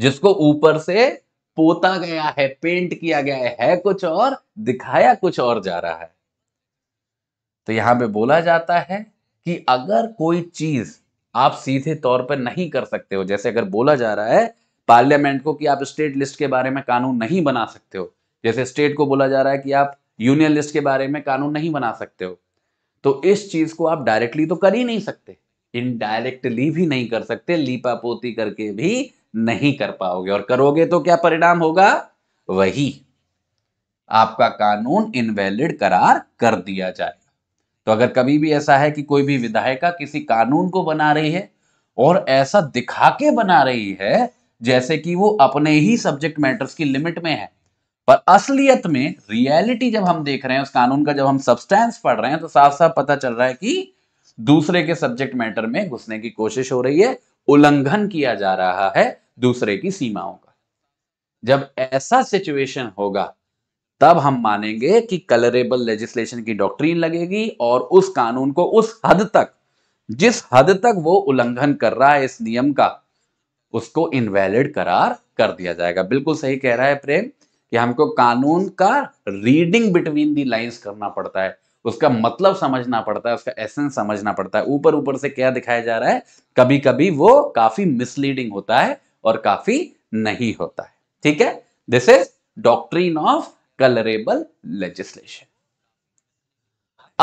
जिसको ऊपर से पोता गया है पेंट किया गया है, है कुछ और दिखाया कुछ और जा रहा है तो यहां पे बोला जाता है कि अगर कोई चीज आप सीधे तौर पर नहीं कर सकते हो जैसे अगर बोला जा रहा है पार्लियामेंट को कि आप स्टेट लिस्ट के बारे में कानून नहीं बना सकते हो जैसे स्टेट को बोला जा रहा है कि आप यूनियन लिस्ट के बारे में कानून नहीं बना सकते हो तो इस चीज को आप डायरेक्टली तो कर ही नहीं सकते इनडायरेक्टली भी नहीं कर सकते लीपापोती करके भी नहीं कर पाओगे और करोगे तो क्या परिणाम होगा वही आपका कानून इनवैलिड करार कर दिया जाएगा तो अगर कभी भी ऐसा है कि कोई भी विधायिका किसी कानून को बना रही है और ऐसा दिखा के बना रही है जैसे कि वो अपने ही सब्जेक्ट मैटर्स की लिमिट में है पर असलियत में रियलिटी जब हम देख रहे हैं उस कानून का जब हम सब्सटेंस पढ़ रहे हैं तो साफ साफ पता चल रहा है कि दूसरे के सब्जेक्ट मैटर में घुसने की कोशिश हो रही है उल्लंघन किया जा रहा है दूसरे की सीमाओं का जब ऐसा सिचुएशन होगा तब हम मानेंगे कि कलरेबल लेजिस्लेशन की डॉक्ट्रीन लगेगी और उस कानून को उस हद तक जिस हद तक वो उल्लंघन कर रहा है इस नियम का उसको इनवैलिड करार कर दिया जाएगा बिल्कुल सही कह रहा है प्रेम कि हमको कानून का रीडिंग बिटवीन दी लाइंस करना पड़ता है उसका मतलब समझना पड़ता है उसका एसेंस समझना पड़ता है ऊपर ऊपर से क्या दिखाया जा रहा है कभी कभी वो काफी मिसलीडिंग होता है और काफी नहीं होता है ठीक है this is doctrine of colourable legislation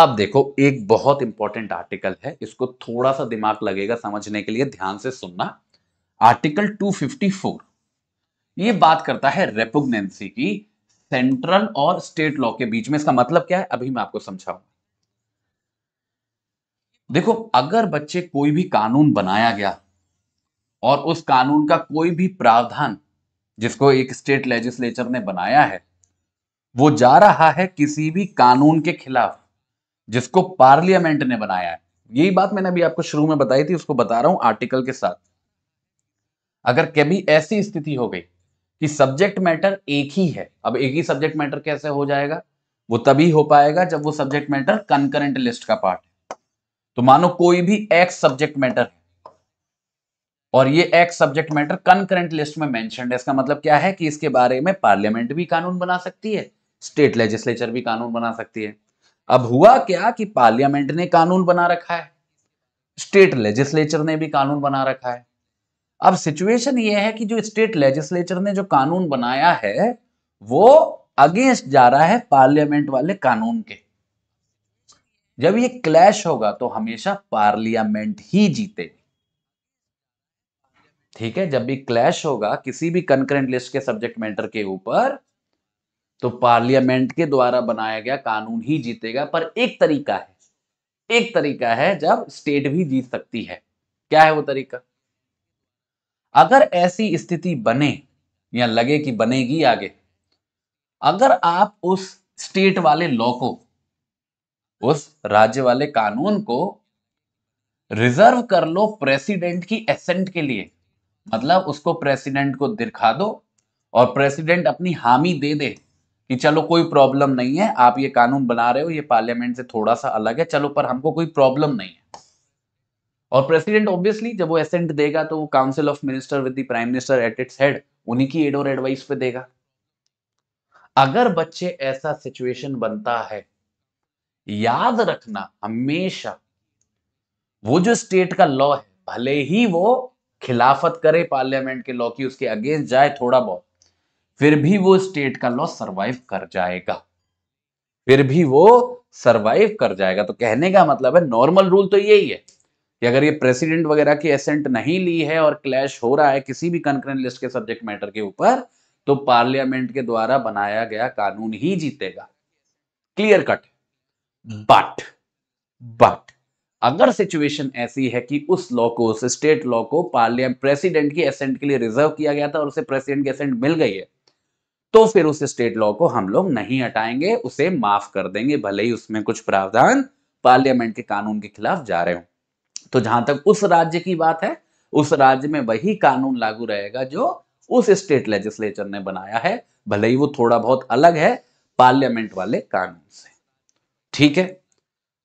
अब देखो एक बहुत इंपॉर्टेंट आर्टिकल है इसको थोड़ा सा दिमाग लगेगा समझने के लिए ध्यान से सुनना आर्टिकल 254 ये बात करता है रेपुगनेंसी की सेंट्रल और स्टेट लॉ के बीच में इसका मतलब क्या है अभी मैं आपको समझाऊंगा देखो अगर बच्चे कोई भी कानून बनाया गया और उस कानून का कोई भी प्रावधान जिसको एक स्टेट लेजिस्लेचर ने बनाया है वो जा रहा है किसी भी कानून के खिलाफ जिसको पार्लियामेंट ने बनाया है यही बात मैंने अभी आपको शुरू में बताई थी उसको बता रहा हूं आर्टिकल के साथ अगर कभी ऐसी स्थिति हो गई कि सब्जेक्ट मैटर एक ही है अब एक ही सब्जेक्ट मैटर कैसे हो जाएगा वो तभी हो पाएगा जब वो सब्जेक्ट मैटर कंकरेंट लिस्ट का पार्ट है तो मानो कोई भी एक्स सब्जेक्ट मैटर है और ये X subject matter concurrent list में मेंशन है इसका मतलब क्या है कि इसके बारे में पार्लियामेंट भी कानून बना सकती है स्टेट लेजिस्लेचर भी कानून बना सकती है अब हुआ क्या कि पार्लियामेंट ने कानून बना रखा है स्टेट लेजिस्लेचर ने भी कानून बना रखा है अब सिचुएशन ये है कि जो स्टेट लेजिस्लेचर ने जो कानून बनाया है वो अगेंस्ट जा रहा है पार्लियामेंट वाले कानून के जब ये क्लैश होगा तो हमेशा पार्लियामेंट ही जीतेगी ठीक है जब भी क्लैश होगा किसी भी कंकरेंट लिस्ट के सब्जेक्ट मैटर के ऊपर तो पार्लियामेंट के द्वारा बनाया गया कानून ही जीतेगा पर एक तरीका है एक तरीका है जब स्टेट भी जीत सकती है क्या है वो तरीका अगर ऐसी स्थिति बने या लगे कि बनेगी आगे अगर आप उस स्टेट वाले लॉ को उस राज्य वाले कानून को रिजर्व कर लो प्रेसिडेंट की एसेंट के लिए मतलब उसको प्रेसिडेंट को दिखा दो और प्रेसिडेंट अपनी हामी दे दे कि चलो कोई प्रॉब्लम नहीं है आप ये कानून बना रहे हो ये पार्लियामेंट से थोड़ा सा अलग है चलो पर हमको कोई प्रॉब्लम नहीं है और प्रेसिडेंट ऑब्वियसली जब वो एसेंट देगा तो वो council of minister with the prime minister at its head उन्हीं की एड और एडवाइस पे देगा अगर बच्चे ऐसा सिचुएशन बनता है याद रखना हमेशा वो जो स्टेट का लॉ है भले ही वो खिलाफत करे पार्लियामेंट के लॉ की उसके अगेंस्ट जाए थोड़ा बहुत फिर भी वो स्टेट का लॉ सरवाइव कर जाएगा फिर भी वो सरवाइव कर जाएगा तो कहने का मतलब है नॉर्मल रूल तो यही है कि अगर ये प्रेसिडेंट वगैरह की एसेंट नहीं ली है और क्लैश हो रहा है किसी भी कंक्रेंट लिस्ट के सब्जेक्ट मैटर के ऊपर तो पार्लियामेंट के द्वारा बनाया गया कानून ही जीतेगा क्लियर कट बट बट अगर सिचुएशन ऐसी है कि उस लॉ को उस स्टेट लॉ को पार्लियामेंट प्रेसिडेंट की एसेंट के लिए रिजर्व किया गया था और उसे प्रेसिडेंट की एसेंट मिल गई है तो फिर उस स्टेट लॉ को हम लोग नहीं हटाएंगे उसे माफ कर देंगे भले ही उसमें कुछ प्रावधान पार्लियामेंट के कानून के खिलाफ जा रहे हों तो जहां तक उस राज्य की बात है उस राज्य में वही कानून लागू रहेगा जो उस स्टेट लेजिस्लेचर ने बनाया है भले ही वो थोड़ा बहुत अलग है पार्लियामेंट वाले कानून से ठीक है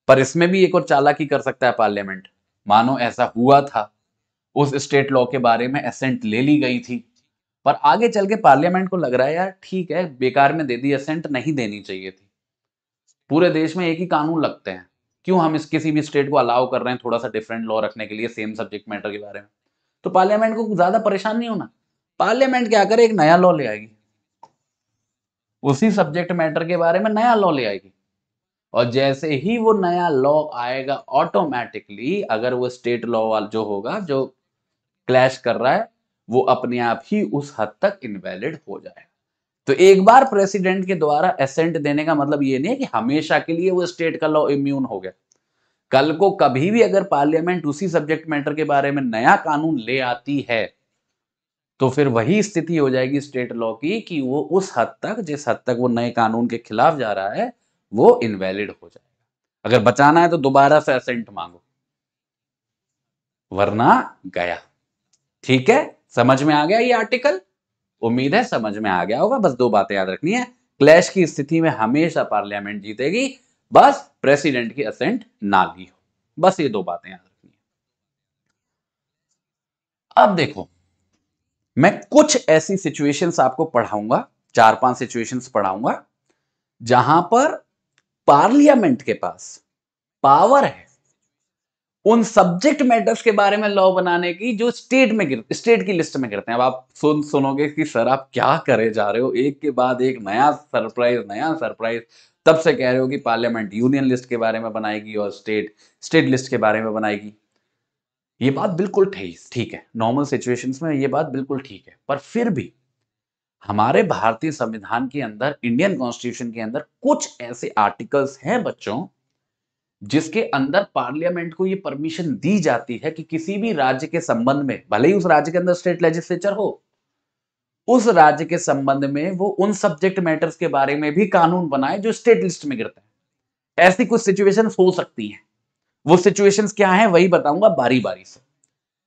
पर इसमें भी एक और चालाकी कर सकता है पार्लियामेंट मानो ऐसा हुआ था उस स्टेट लॉ के बारे में असेंट ले ली गई थी पर आगे चल के पार्लियामेंट को लग रहा है यार ठीक है बेकार में दे दी असेंट नहीं देनी चाहिए थी पूरे देश में एक ही कानून लगते हैं क्यों हम इस किसी भी स्टेट को अलाउ कर रहे हैं थोड़ा सा डिफरेंट लॉ रखने के लिए सेम सब्जेक्ट मैटर के बारे में तो पार्लियामेंट को ज्यादा परेशान नहीं होना पार्लियामेंट क्या करे एक नया लॉ ले आएगी उसी सब्जेक्ट मैटर के बारे में नया लॉ ले आएगी और जैसे ही वो नया लॉ आएगा ऑटोमेटिकली अगर वो स्टेट लॉ जो होगा जो क्लैश कर रहा है वो अपने आप ही उस हद तक इनवैलिड हो जाएगा तो एक बार प्रेसिडेंट के द्वारा एसेंट देने का मतलब ये नहीं है कि हमेशा के लिए वो स्टेट का लॉ इम्यून हो गया कल को कभी भी अगर पार्लियामेंट उसी सब्जेक्ट मैटर के बारे में नया कानून ले आती है तो फिर वही स्थिति हो जाएगी स्टेट लॉ की कि वो उस हद तक जिस हद तक वो नए कानून के खिलाफ जा रहा है वो इनवैलिड हो जाएगा अगर बचाना है तो दोबारा से असेंट मांगो वरना गया ठीक है समझ में आ गया ये आर्टिकल उम्मीद है समझ में आ गया होगा बस दो बातें याद रखनी है क्लैश की स्थिति में हमेशा पार्लियामेंट जीतेगी बस प्रेसिडेंट की असेंट ना ली हो बस ये दो बातें याद रखनी है अब देखो मैं कुछ ऐसी सिचुएशंस आपको पढ़ाऊंगा चार पांच सिचुएशंस पढ़ाऊंगा जहां पर पार्लियामेंट के पास पावर है उन सब्जेक्ट मैटर्स के बारे में लॉ बनाने की जो स्टेट में गिर स्टेट की लिस्ट में गिरते हैं अब आप सुन सुनोगे कि सर आप क्या करे जा रहे हो एक के बाद एक नया सरप्राइज नया सरप्राइज तब से कह रहे हो कि पार्लियामेंट यूनियन लिस्ट के बारे में बनाएगी और स्टेट स्टेट लिस्ट के बारे में बनाएगी ये बात बिल्कुल ठीक है नॉर्मल सिचुएशंस में ये बात बिल्कुल ठीक है पर फिर भी हमारे भारतीय संविधान के अंदर इंडियन कॉन्स्टिट्यूशन के अंदर कुछ ऐसे आर्टिकल्स हैं बच्चों जिसके अंदर पार्लियामेंट को ये परमिशन दी जाती है कि किसी भी राज्य के संबंध में भले ही उस राज्य के अंदर स्टेट लेजिस्लेचर हो उस राज्य के संबंध में वो उन सब्जेक्ट मैटर्स के बारे में भी कानून बनाए जो स्टेट लिस्ट में गिरता है ऐसी कुछ सिचुएशन हो सकती है वो सिचुएशन क्या है वही बताऊंगा बारी बारी से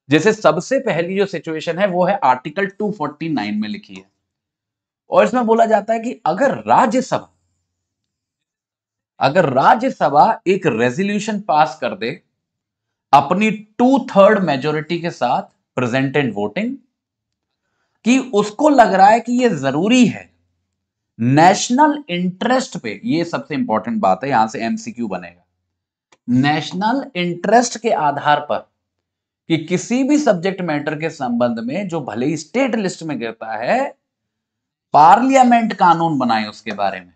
जैसे सबसे पहली जो सिचुएशन है वो है आर्टिकल 249 में लिखी है और इसमें बोला जाता है कि अगर राज्यसभा अगर राज्यसभा एक रेजोल्यूशन पास कर दे अपनी टू थर्ड मेजोरिटी के साथ प्रेजेंट एंड वोटिंग कि उसको लग रहा है कि यह जरूरी है नेशनल इंटरेस्ट पे ये सबसे इंपॉर्टेंट बात है यहां से एमसीक्यू बनेगा नेशनल इंटरेस्ट के आधार पर कि किसी भी सब्जेक्ट मैटर के संबंध में जो भले ही स्टेट लिस्ट में गिरता है पार्लियामेंट कानून बनाए उसके बारे में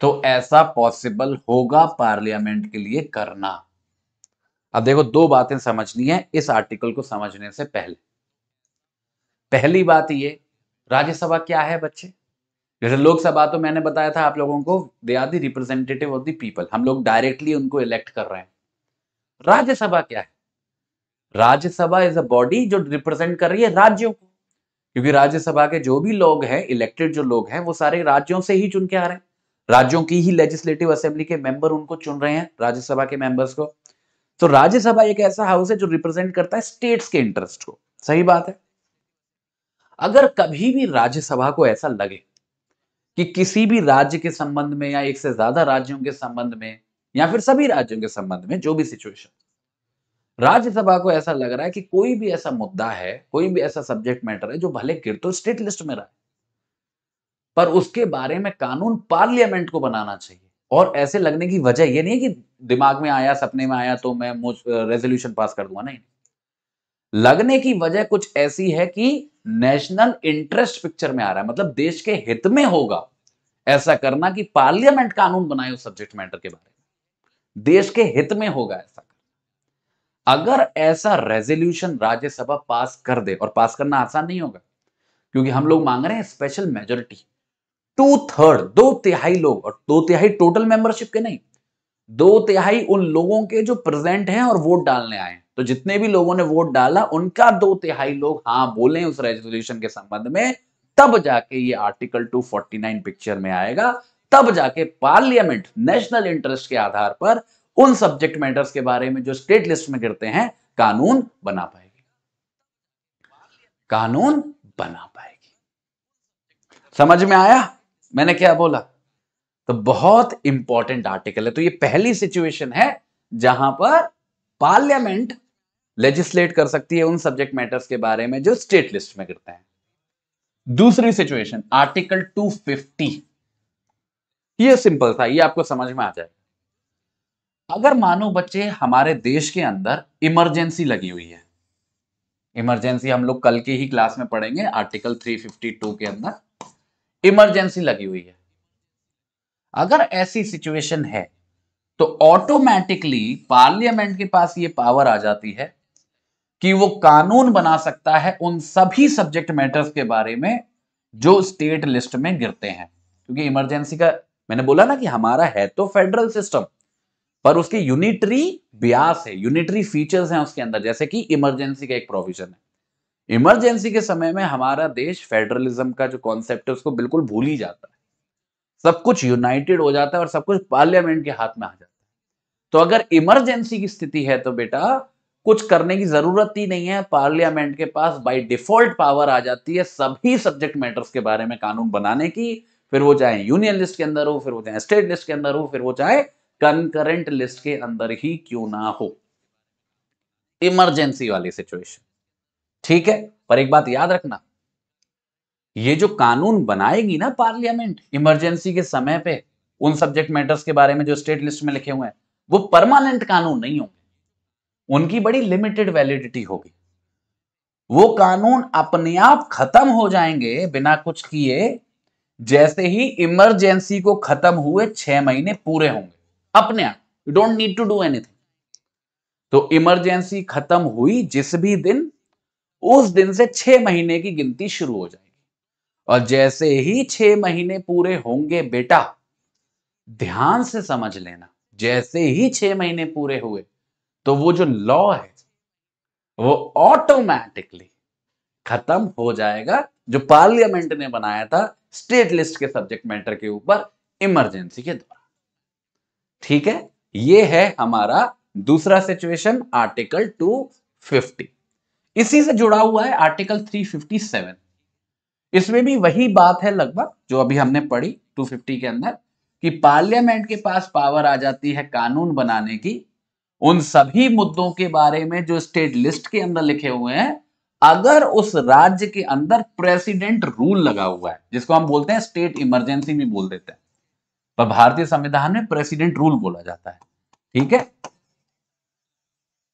तो ऐसा पॉसिबल होगा पार्लियामेंट के लिए करना अब देखो दो बातें समझनी है इस आर्टिकल को समझने से पहले पहली बात ये राज्यसभा क्या है बच्चे जैसे लोकसभा तो मैंने बताया था आप लोगों को they are the representative of the people हम लोग डायरेक्टली उनको इलेक्ट कर रहे हैं राज्यसभा क्या है राज्यसभा इज अ बॉडी जो रिप्रेजेंट कर रही है राज्यों को क्योंकि राज्यसभा के जो भी लोग हैं इलेक्टेड जो लोग हैं वो सारे राज्यों से ही चुन के आ रहे हैं राज्यों की ही लेजिस्लेटिव असेंबली के मेंबर उनको चुन रहे हैं राज्यसभा के मेंबर्स को तो राज्यसभा एक ऐसा हाउस है जो रिप्रेजेंट करता है स्टेट्स के इंटरेस्ट को सही बात है अगर कभी भी राज्यसभा को ऐसा लगे कि किसी भी राज्य के संबंध में या एक से ज्यादा राज्यों के संबंध में या फिर सभी राज्यों के संबंध में जो भी सिचुएशन राज्यसभा को ऐसा लग रहा है कि कोई भी ऐसा मुद्दा है कोई भी ऐसा सब्जेक्ट मैटर है जो भले गिर तो स्टेट लिस्ट में रहा है पर उसके बारे में कानून पार्लियामेंट को बनाना चाहिए और ऐसे लगने की वजह यह नहीं है कि दिमाग में आया सपने में आया तो मैं रेजोल्यूशन पास कर दूंगा नहीं लगने की वजह कुछ ऐसी है कि नेशनल इंटरेस्ट पिक्चर में आ रहा है मतलब देश के हित में होगा ऐसा करना कि पार्लियामेंट कानून बनाए उस सब्जेक्ट मैटर के बारे में देश के हित में होगा ऐसा अगर ऐसा रेजोल्यूशन राज्यसभा पास कर दे और पास करना आसान नहीं होगा क्योंकि हम लोग मांग रहे हैं स्पेशल मेजोरिटी टू थर्ड दो तिहाई लोग और दो तिहाई टोटल मेंबरशिप के नहीं दो तिहाई उन लोगों के जो प्रेजेंट हैं और वोट डालने आए तो जितने भी लोगों ने वोट डाला उनका दो तिहाई लोग हाँ बोले उस रेजोल्यूशन के संबंध में तब जाके ये आर्टिकल 249 पिक्चर में आएगा तब जाके पार्लियामेंट नेशनल इंटरेस्ट के आधार पर उन सब्जेक्ट मैटर्स के बारे में जो स्टेट लिस्ट में गिरते हैं कानून बना पाएगी कानून बना पाएगी समझ में आया मैंने क्या बोला तो बहुत इंपॉर्टेंट आर्टिकल है तो ये पहली सिचुएशन है जहां पर पार्लियामेंट लेजिस्लेट कर सकती है उन सब्जेक्ट मैटर्स के बारे में जो स्टेट लिस्ट में गिरते हैं दूसरी सिचुएशन आर्टिकल 250 ये सिंपल था ये आपको समझ में आ जाएगा अगर मानो बच्चे हमारे देश के अंदर इमरजेंसी लगी हुई है इमरजेंसी हम लोग कल के ही क्लास में पढ़ेंगे आर्टिकल 352 के अंदर इमरजेंसी लगी हुई है अगर ऐसी सिचुएशन है तो ऑटोमेटिकली पार्लियामेंट के पास ये पावर आ जाती है कि वो कानून बना सकता है उन सभी सब्जेक्ट मैटर्स के बारे में जो स्टेट लिस्ट में गिरते हैं क्योंकि इमरजेंसी का मैंने बोला ना कि हमारा है तो फेडरल सिस्टम पर उसके यूनिटरी ब्यास है यूनिटरी फीचर्स हैं उसके अंदर जैसे कि इमरजेंसी का एक प्रोविजन है इमरजेंसी के समय में हमारा देश फेडरलिज्म का जो कॉन्सेप्ट है उसको बिल्कुल भूल ही जाता है सब कुछ यूनाइटेड हो जाता है और सब कुछ पार्लियामेंट के हाथ में आ जाता है तो अगर इमरजेंसी की स्थिति है तो बेटा कुछ करने की जरूरत ही नहीं है पार्लियामेंट के पास बाय डिफॉल्ट पावर आ जाती है सभी सब्जेक्ट मैटर्स के बारे में कानून बनाने की फिर वो चाहे यूनियन लिस्ट के अंदर हो फिर वो चाहे स्टेट लिस्ट के अंदर हो फिर वो चाहे कंकरेंट लिस्ट के अंदर ही क्यों ना हो इमरजेंसी वाली सिचुएशन ठीक है पर एक बात याद रखना ये जो कानून बनाएगी ना पार्लियामेंट इमरजेंसी के समय पे उन सब्जेक्ट मैटर्स के बारे में जो स्टेट लिस्ट में लिखे हुए हैं वो परमानेंट कानून नहीं होंगे उनकी बड़ी लिमिटेड वैलिडिटी होगी वो कानून अपने आप खत्म हो जाएंगे बिना कुछ किए जैसे ही इमरजेंसी को खत्म हुए छह महीने पूरे होंगे अपने आप you don't need to do anything तो इमरजेंसी खत्म हुई जिस भी दिन उस दिन से छह महीने की गिनती शुरू हो जाएगी और जैसे ही छह महीने पूरे होंगे बेटा ध्यान से समझ लेना जैसे ही छह महीने पूरे हुए तो वो जो लॉ है वो ऑटोमेटिकली खत्म हो जाएगा जो पार्लियामेंट ने बनाया था स्टेट लिस्ट के सब्जेक्ट मैटर के ऊपर इमरजेंसी के द्वारा ठीक है ये है हमारा दूसरा सिचुएशन आर्टिकल 250 इसी से जुड़ा हुआ है आर्टिकल 357 इसमें भी वही बात है लगभग जो अभी हमने पढ़ी 250 के अंदर कि पार्लियामेंट के पास पावर आ जाती है कानून बनाने की उन सभी मुद्दों के बारे में जो स्टेट लिस्ट के अंदर लिखे हुए हैं अगर उस राज्य के अंदर प्रेसिडेंट रूल लगा हुआ है जिसको हम बोलते हैं स्टेट इमरजेंसी भी बोल देते हैं पर भारतीय संविधान में प्रेसिडेंट रूल बोला जाता है ठीक है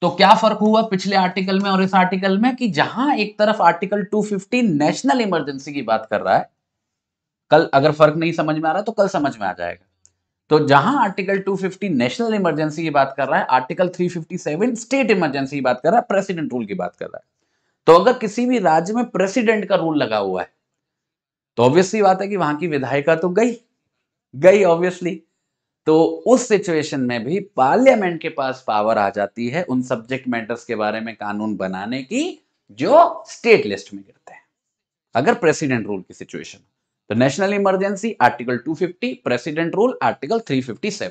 तो क्या फर्क हुआ पिछले आर्टिकल में और इस आर्टिकल में कि जहां एक तरफ आर्टिकल 250 नेशनल इमरजेंसी की बात कर रहा है कल अगर फर्क नहीं समझ में आ रहा तो कल समझ में आ जाएगा तो जहां आर्टिकल 250 नेशनल इमरजेंसी की बात कर रहा है आर्टिकल 357 स्टेट इमरजेंसी की बात कर रहा है प्रेसिडेंट रूल की बात कर रहा है तो अगर किसी भी राज्य में प्रेसिडेंट का रूल लगा हुआ है तो ऑब्वियसली बात है कि वहां की विधायिका तो गई गई ऑब्वियसली तो उस सिचुएशन में भी पार्लियामेंट के पास पावर आ जाती है उन सब्जेक्ट मैटर्स के बारे में कानून बनाने की जो स्टेट लिस्ट में गिरते हैं अगर प्रेसिडेंट रूल की सिचुएशन तो national emergency article 250 president rule article 357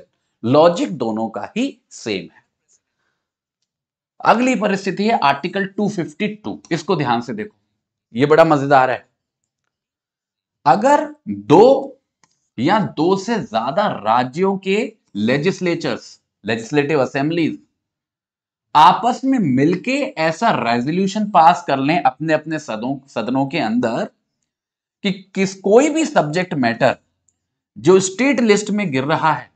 logic दोनों का ही सेम है अगली परिस्थिति है आर्टिकल 252 इसको ध्यान से देखो ये बड़ा मजेदार है अगर दो या दो से ज्यादा राज्यों के लेजिस्लेचर्स लेजिस्लेटिव असेंबलीज आपस में मिलके ऐसा रेजोल्यूशन पास कर लें अपने अपने सदों सदनों के अंदर कि किस कोई भी सब्जेक्ट मैटर जो स्टेट लिस्ट में गिर रहा है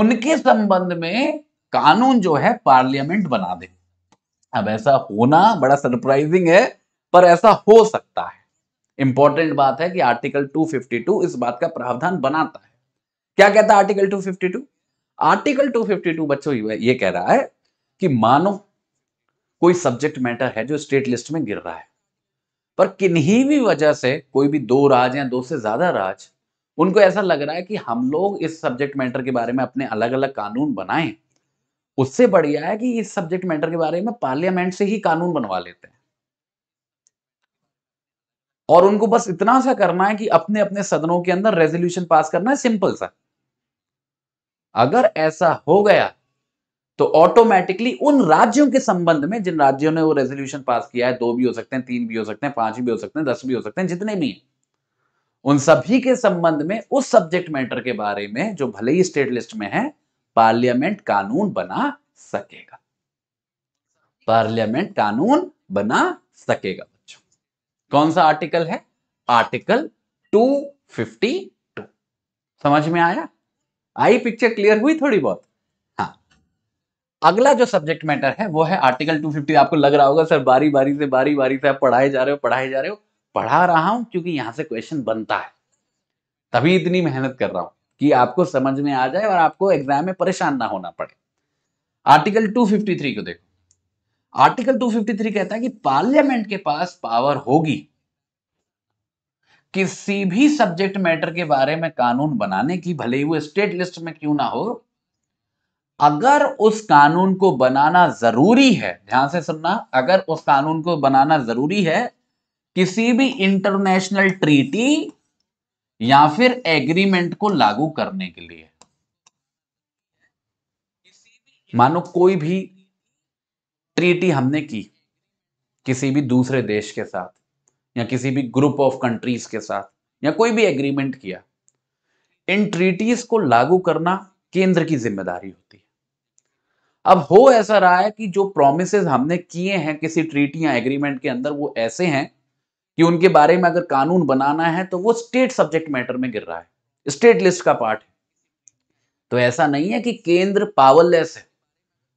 उनके संबंध में कानून जो है पार्लियामेंट बना दे अब ऐसा होना बड़ा सरप्राइजिंग है पर ऐसा हो सकता है इंपॉर्टेंट बात है कि आर्टिकल 252 इस बात का प्रावधान बनाता है क्या कहता है आर्टिकल 252 आर्टिकल 252 बच्चों ये कह रहा है कि मानो कोई सब्जेक्ट मैटर है जो स्टेट लिस्ट में गिर रहा है पर किन्हीं भी वजह से कोई भी दो राज या दो से ज्यादा राज उनको ऐसा लग रहा है कि हम लोग इस सब्जेक्ट मैटर के बारे में अपने अलग अलग कानून बनाएं उससे बढ़िया है कि इस सब्जेक्ट मैटर के बारे में पार्लियामेंट से ही कानून बनवा लेते हैं और उनको बस इतना सा करना है कि अपने अपने सदनों के अंदर रेजोल्यूशन पास करना है सिंपल सा अगर ऐसा हो गया तो ऑटोमेटिकली उन राज्यों के संबंध में जिन राज्यों ने वो रेजोल्यूशन पास किया है दो भी हो सकते हैं तीन भी हो सकते हैं पांच भी हो सकते हैं दस भी हो सकते हैं जितने भी हैं उन सभी के संबंध में उस सब्जेक्ट मैटर के बारे में जो भले ही स्टेट लिस्ट में है पार्लियामेंट कानून बना सकेगा पार्लियामेंट कानून बना सकेगा कौन सा आर्टिकल है आर्टिकल 252 समझ में आया आई पिक्चर क्लियर हुई थोड़ी बहुत हाँ अगला जो सब्जेक्ट मैटर है वो है आर्टिकल 250 आपको लग रहा होगा सर बारी बारी से बारी बारी से आप पढ़ाए जा रहे हो पढ़ाए जा रहे हो पढ़ा रहा हूं क्योंकि यहां से क्वेश्चन बनता है तभी इतनी मेहनत कर रहा हूं कि आपको समझ में आ जाए और आपको एग्जाम में परेशान ना होना पड़े आर्टिकल 253 को देखो आर्टिकल 253 कहता है कि पार्लियामेंट के पास पावर होगी किसी भी सब्जेक्ट मैटर के बारे में कानून बनाने की भले ही वो स्टेट लिस्ट में क्यों ना हो अगर उस कानून को बनाना जरूरी है ध्यान से सुनना अगर उस कानून को बनाना जरूरी है किसी भी इंटरनेशनल ट्रीटी या फिर एग्रीमेंट को लागू करने के लिए मानो कोई भी ट्रीटी हमने की किसी भी दूसरे देश के साथ या किसी भी ग्रुप ऑफ कंट्रीज के साथ या कोई भी एग्रीमेंट किया इन ट्रीटीज को लागू करना केंद्र की जिम्मेदारी होती है अब हो ऐसा रहा है कि जो प्रोमिस हमने किए हैं किसी ट्रीटी या एग्रीमेंट के अंदर वो ऐसे हैं कि उनके बारे में अगर कानून बनाना है तो वो स्टेट सब्जेक्ट मैटर में गिर रहा है स्टेट लिस्ट का पार्ट है तो ऐसा नहीं है कि केंद्र पावरलेस है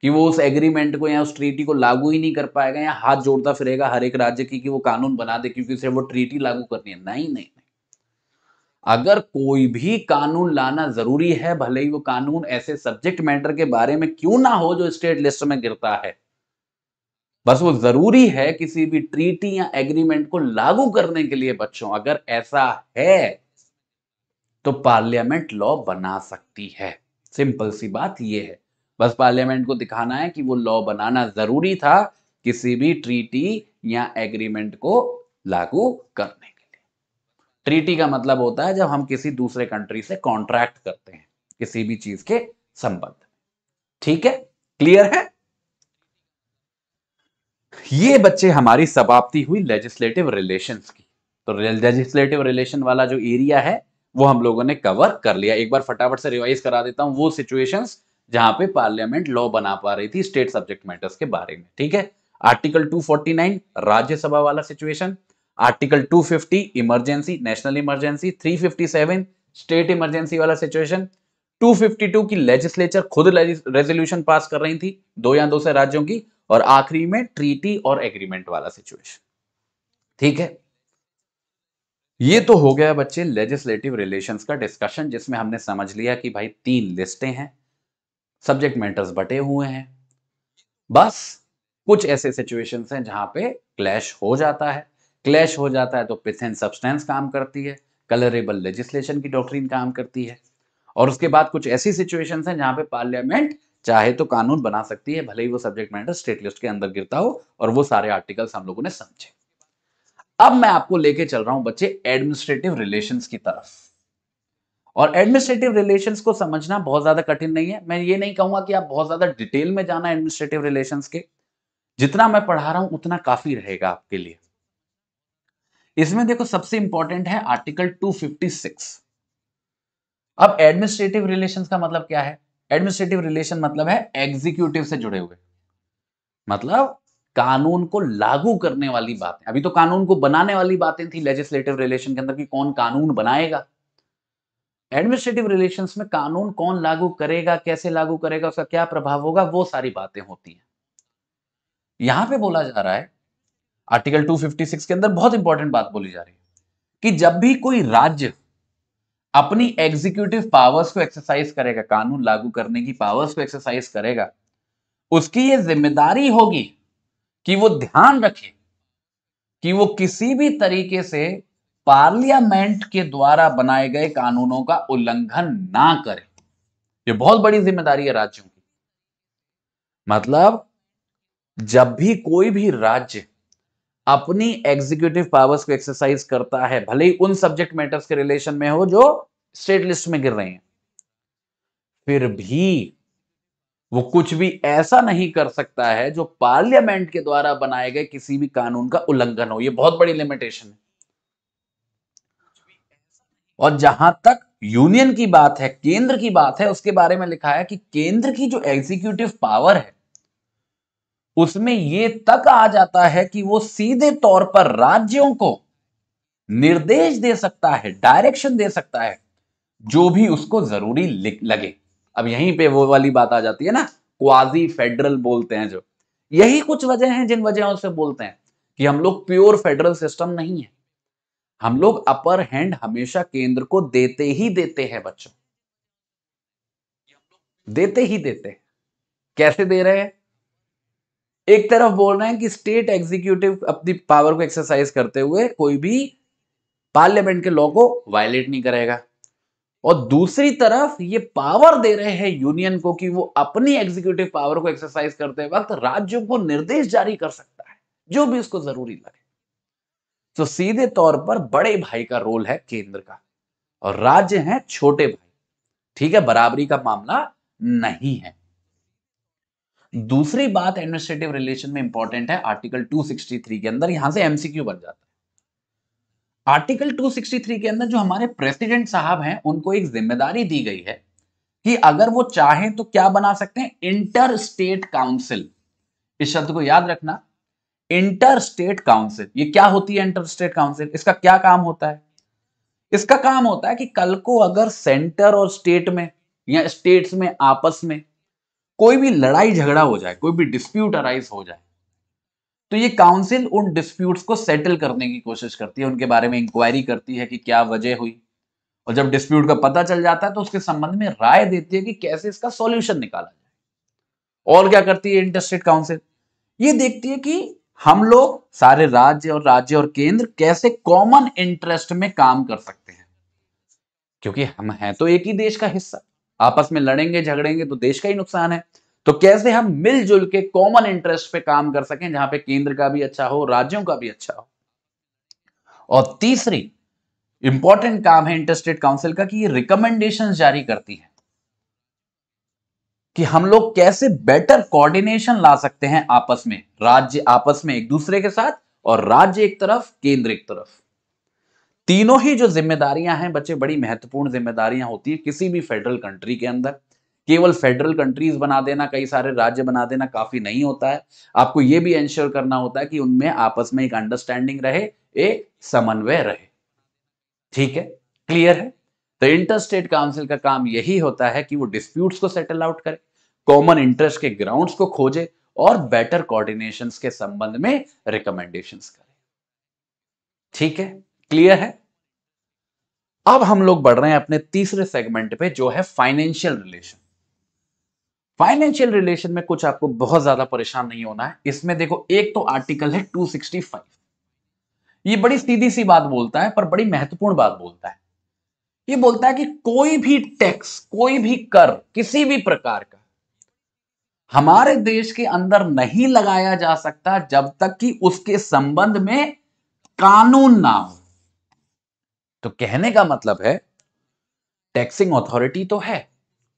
कि वो उस एग्रीमेंट को या उस ट्रीटी को लागू ही नहीं कर पाएगा या हाथ जोड़ता फिरेगा हर एक राज्य की कि वो कानून बना दे क्योंकि उसे वो ट्रीटी लागू करनी है नहीं नहीं नहीं अगर कोई भी कानून लाना जरूरी है भले ही वो कानून ऐसे सब्जेक्ट मैटर के बारे में क्यों ना हो जो स्टेट लिस्ट में गिरता है बस वो जरूरी है किसी भी ट्रीटी या एग्रीमेंट को लागू करने के लिए बच्चों अगर ऐसा है तो पार्लियामेंट लॉ बना सकती है सिंपल सी बात यह है बस पार्लियामेंट को दिखाना है कि वो लॉ बनाना जरूरी था किसी भी ट्रीटी या एग्रीमेंट को लागू करने के लिए ट्रीटी का मतलब होता है जब हम किसी दूसरे कंट्री से कॉन्ट्रैक्ट करते हैं किसी भी चीज के संबंध ठीक है क्लियर है ये बच्चे हमारी समाप्ति हुई लेजिस्लेटिव रिलेशंस की तो लेजिस्लेटिव रिलेशन वाला जो एरिया है वो हम लोगों ने कवर कर लिया एक बार फटाफट से रिवाइज करा देता हूं वो सिचुएशंस जहां पे पार्लियामेंट लॉ बना पा रही थी स्टेट सब्जेक्ट मैटर्स के बारे में ठीक है आर्टिकल 249 राज्यसभा वाला situation article 250 emergency national emergency 357 state emergency वाला सिचुएशन 252 की लेजिस्लेचर खुद रेजोल्यूशन पास कर रही थी दो या दो से राज्यों की और आखिरी में ट्रीटी और एग्रीमेंट वाला सिचुएशन ठीक है ये तो हो गया बच्चे लेजिस्लेटिव रिलेशंस का डिस्कशन जिसमें हमने समझ लिया कि भाई तीन लिस्टें हैं सब्जेक्ट मैटर्स बटे हुए हैं बस कुछ ऐसे सिचुएशंस हैं जहां पे क्लैश हो जाता है क्लैश हो जाता है तो पिथ एंड सब्सटेंस काम करती है कलरेबल लेजिस्लेशन की डॉक्ट्रीन काम करती है और उसके बाद कुछ ऐसी सिचुएशंस हैं जहां पे पार्लियामेंट चाहे तो कानून बना सकती है भले ही वो सब्जेक्ट मैटर स्टेट लिस्ट के अंदर गिरता हो और वो सारे आर्टिकल्स हम लोगों ने समझे अब मैं आपको लेके चल रहा हूं बच्चे एडमिनिस्ट्रेटिव रिलेशंस की तरफ और एडमिनिस्ट्रेटिव रिलेशंस को समझना बहुत ज्यादा कठिन नहीं है मैं ये नहीं कहूंगा कि आप बहुत ज्यादा डिटेल में जाना एडमिनिस्ट्रेटिव रिलेशंस के जितना मैं पढ़ा रहा हूं उतना काफी रहेगा आपके लिए इसमें देखो सबसे इंपॉर्टेंट है आर्टिकल 256 अब एडमिनिस्ट्रेटिव रिलेशन का मतलब क्या है एडमिनिस्ट्रेटिव रिलेशन मतलब है एग्जीक्यूटिव से जुड़े हुए मतलब कानून को लागू करने वाली बातें अभी तो कानून को बनाने वाली बातें थी लेजिस्लेटिव रिलेशन के अंदर कि कौन कानून बनाएगा एडमिनिस्ट्रेटिव रिलेशन में कानून कौन लागू करेगा कैसे लागू करेगा उसका क्या प्रभाव होगा वो सारी बातें होती हैं यहां पे बोला जा रहा है आर्टिकल 256 के अंदर बहुत इंपॉर्टेंट बात बोली जा रही है कि जब भी कोई राज्य अपनी एग्जीक्यूटिव पावर्स को एक्सरसाइज करेगा कानून लागू करने की पावर्स को एक्सरसाइज करेगा उसकी ये जिम्मेदारी होगी कि वो ध्यान रखे कि वो किसी भी तरीके से पार्लियामेंट के द्वारा बनाए गए कानूनों का उल्लंघन ना करें यह बहुत बड़ी जिम्मेदारी है राज्यों की मतलब जब भी कोई भी राज्य अपनी एग्जीक्यूटिव पावर्स को एक्सरसाइज करता है भले ही उन सब्जेक्ट मैटर्स के रिलेशन में हो जो स्टेट लिस्ट में गिर रहे हैं फिर भी वो कुछ भी ऐसा नहीं कर सकता है जो पार्लियामेंट के द्वारा बनाए गए किसी भी कानून का उल्लंघन हो ये बहुत बड़ी लिमिटेशन है और जहां तक यूनियन की बात है केंद्र की बात है उसके बारे में लिखा है कि केंद्र की जो एग्जीक्यूटिव पावर है उसमें ये तक आ जाता है कि वो सीधे तौर पर राज्यों को निर्देश दे सकता है डायरेक्शन दे सकता है जो भी उसको जरूरी लगे अब यहीं पे वो वाली बात आ जाती है ना क्वाजी फेडरल बोलते हैं जो यही कुछ वजह हैं जिन वजहों से बोलते हैं कि हम लोग प्योर फेडरल सिस्टम नहीं है हम लोग अपर हैंड हमेशा केंद्र को देते ही देते हैं बच्चों देते ही देते हैं कैसे दे रहे हैं एक तरफ बोल रहे हैं कि स्टेट एग्जीक्यूटिव अपनी पावर को एक्सरसाइज करते हुए कोई भी पार्लियामेंट के लॉ को वायलेट नहीं करेगा और दूसरी तरफ ये पावर दे रहे हैं यूनियन को कि वो अपनी एग्जीक्यूटिव पावर को एक्सरसाइज करते वक्त राज्यों को निर्देश जारी कर सकता है जो भी उसको जरूरी लगे तो सीधे तौर पर बड़े भाई का रोल है केंद्र का और राज्य है छोटे भाई ठीक है बराबरी का मामला नहीं है दूसरी बात एडमिनिस्ट्रेटिव रिलेशन में इंपॉर्टेंट है आर्टिकल 263 के अंदर यहां से एमसीक्यू बन जाता है आर्टिकल 263 के अंदर जो हमारे प्रेसिडेंट साहब हैं उनको एक जिम्मेदारी दी गई है कि अगर वो चाहें तो क्या बना सकते हैं इंटर स्टेट काउंसिल इस शब्द को याद रखना इंटर स्टेट काउंसिल ये क्या होती है इंटर स्टेट काउंसिल इसका क्या काम होता है इसका काम होता है कि कल को अगर सेंटर और स्टेट में या स्टेट्स में आपस में कोई भी लड़ाई झगड़ा हो जाए कोई भी डिस्प्यूट अराइज हो जाए तो ये काउंसिल उन डिस्प्यूट्स को सेटल करने की कोशिश करती है उनके बारे में इंक्वायरी करती है कि क्या वजह हुई और जब डिस्प्यूट का पता चल जाता है तो उसके संबंध में राय देती है कि कैसे इसका सॉल्यूशन निकाला जाए और क्या करती है इंटरस्टेट काउंसिल ये देखती है कि हम लोग सारे राज्य और राज्य और केंद्र कैसे कॉमन इंटरेस्ट में काम कर सकते हैं क्योंकि हम हैं तो एक ही देश का हिस्सा आपस में लड़ेंगे झगड़ेंगे तो देश का ही नुकसान है तो कैसे हम मिलजुल के कॉमन इंटरेस्ट पे काम कर सकें जहां पे केंद्र का भी अच्छा हो राज्यों का भी अच्छा हो और तीसरी इंपॉर्टेंट काम है इंटरस्टेट काउंसिल का कि ये रिकमेंडेशन जारी करती है कि हम लोग कैसे बेटर कोऑर्डिनेशन ला सकते हैं आपस में राज्य आपस में एक दूसरे के साथ और राज्य एक तरफ केंद्र एक तरफ तीनों ही जो जिम्मेदारियां हैं बच्चे बड़ी महत्वपूर्ण जिम्मेदारियां होती हैं किसी भी फेडरल कंट्री के अंदर केवल फेडरल कंट्रीज बना देना कई सारे राज्य बना देना काफी नहीं होता है आपको यह भी एंश्योर करना होता है कि उनमें आपस में एक अंडरस्टैंडिंग रहे एक समन्वय रहे ठीक है क्लियर है तो इंटर स्टेट काउंसिल का काम यही होता है कि वो डिस्प्यूट्स को सेटल आउट करे कॉमन इंटरेस्ट के ग्राउंड्स को खोजे और बेटर कोऑर्डिनेशन के संबंध में रिकमेंडेशन करे ठीक है क्लियर है अब हम लोग बढ़ रहे हैं अपने तीसरे सेगमेंट पे जो है फाइनेंशियल रिलेशन फाइनेंशियल रिलेशन में कुछ आपको बहुत ज्यादा परेशान नहीं होना है इसमें देखो एक तो आर्टिकल है 265 ये बड़ी सीधी सी बात बोलता है पर बड़ी महत्वपूर्ण बात बोलता है ये बोलता है कि कोई भी टैक्स कोई भी कर किसी भी प्रकार का हमारे देश के अंदर नहीं लगाया जा सकता जब तक कि उसके संबंध में कानून ना हो तो कहने का मतलब है टैक्सिंग अथॉरिटी तो है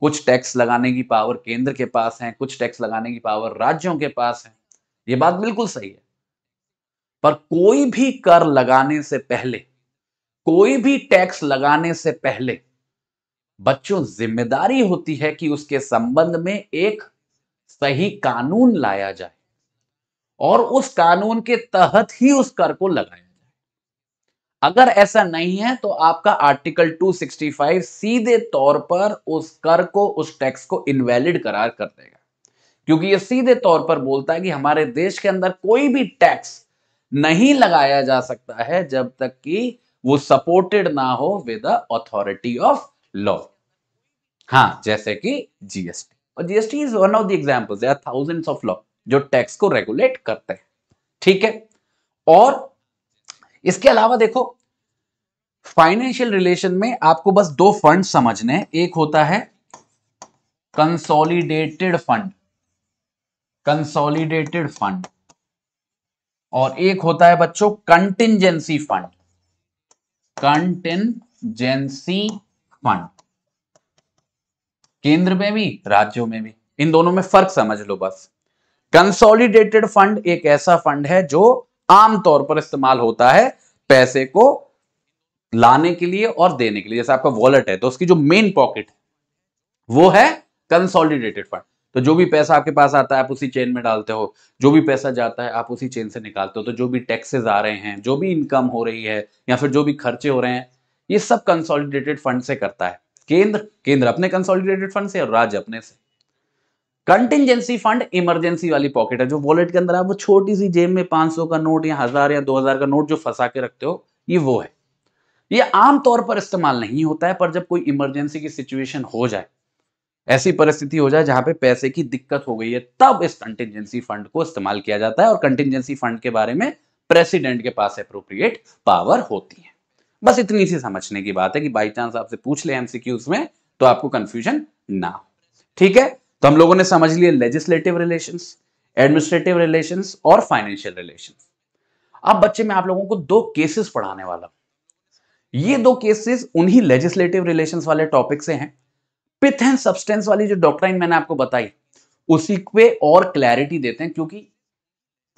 कुछ टैक्स लगाने की पावर केंद्र के पास है कुछ टैक्स लगाने की पावर राज्यों के पास है ये बात बिल्कुल सही है पर कोई भी कर लगाने से पहले कोई भी टैक्स लगाने से पहले बच्चों जिम्मेदारी होती है कि उसके संबंध में एक सही कानून लाया जाए और उस कानून के तहत ही उस कर को लगाया जाए अगर ऐसा नहीं है तो आपका आर्टिकल 265 सीधे तौर पर उस कर को उस टैक्स को इनवैलिड करार कर देगा क्योंकि ये सीधे तौर पर बोलता है कि हमारे देश के अंदर कोई भी टैक्स नहीं लगाया जा सकता है जब तक कि वो सपोर्टेड ना हो विद अथॉरिटी ऑफ लॉ हाँ जैसे कि जीएसटी और GST is one of the examples there thousands of law जो टैक्स को रेगुलेट करते हैं ठीक है और इसके अलावा देखो फाइनेंशियल रिलेशन में आपको बस दो फंड समझने हैं एक होता है कंसोलिडेटेड फंड कंसोलिडेटेड फंड और एक होता है बच्चों कंटिजेंसी फंड कंटेनजेंसी फंड केंद्र में भी राज्यों में भी इन दोनों में फर्क समझ लो बस कंसोलिडेटेड फंड एक ऐसा फंड है जो आमतौर पर इस्तेमाल होता है पैसे को लाने के लिए और देने के लिए जैसे आपका वॉलेट है तो उसकी जो मेन पॉकेट वो है कंसोलिडेटेड फंड तो जो भी पैसा आपके पास आता है आप उसी चेन में डालते हो जो भी पैसा जाता है आप उसी चेन से निकालते हो तो जो भी टैक्सेस आ रहे हैं जो भी इनकम हो रही है या फिर जो भी खर्चे हो रहे हैं ये सब कंसोलिडेटेड फंड से करता है केंद्र केंद्र अपने कंसोलिडेटेड फंड से और राज्य अपने से कंटिजेंसी फंड इमरजेंसी वाली पॉकेट है जो वॉलेट के अंदर आप वो छोटी सी जेब में पांच का नोट या हजार या दो का नोट जो फंसा के रखते हो ये वो है ये आमतौर पर इस्तेमाल नहीं होता है पर जब कोई इमरजेंसी की सिचुएशन हो जाए ऐसी परिस्थिति हो जाए जहां पे पैसे की दिक्कत हो गई है तब इस कंटिजेंसी फंड को इस्तेमाल किया जाता है और कंटिजेंसी फंड के बारे में प्रेसिडेंट के पास अप्रोप्रिएट पावर होती है बस इतनी सी समझने की बात है कि बाई चांस आपसे पूछ ले एमसीक्यूज में तो आपको कंफ्यूजन ना हो ठीक है तो हम लोगों ने समझ लिया लेजिस्लेटिव रिलेशन एडमिनिस्ट्रेटिव रिलेशन और फाइनेंशियल रिलेशन अब बच्चे में आप लोगों को दो केसेस पढ़ाने वाला ये दो केसेस उन्हीं लेजिस्लेटिव रिलेशन वाले टॉपिक से हैं पिथ एंड सब्सटेंस वाली जो डॉक्ट्राइन मैंने आपको बताई उसी पे और क्लैरिटी देते हैं क्योंकि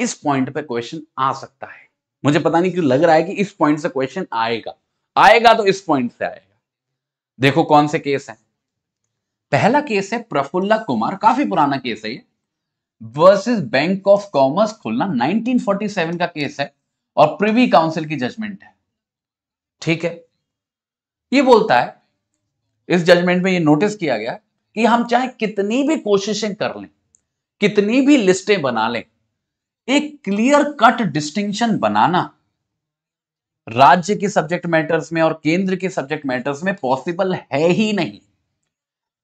इस पॉइंट पे क्वेश्चन आ सकता है मुझे पता नहीं क्यों लग रहा है कि इस पॉइंट से क्वेश्चन आएगा आएगा तो इस पॉइंट से आएगा देखो कौन से केस है पहला केस है प्रफुल्ला कुमार काफी पुराना केस है ये versus bank of commerce Khulna 1947 का केस है और प्रिवी काउंसिल की जजमेंट है ठीक है ये बोलता है इस जजमेंट में ये नोटिस किया गया कि हम चाहे कितनी भी कोशिशें कर लें कितनी भी लिस्टें बना लें एक क्लियर कट डिस्टिंक्शन बनाना राज्य के सब्जेक्ट मैटर्स में और केंद्र के सब्जेक्ट मैटर्स में पॉसिबल है ही नहीं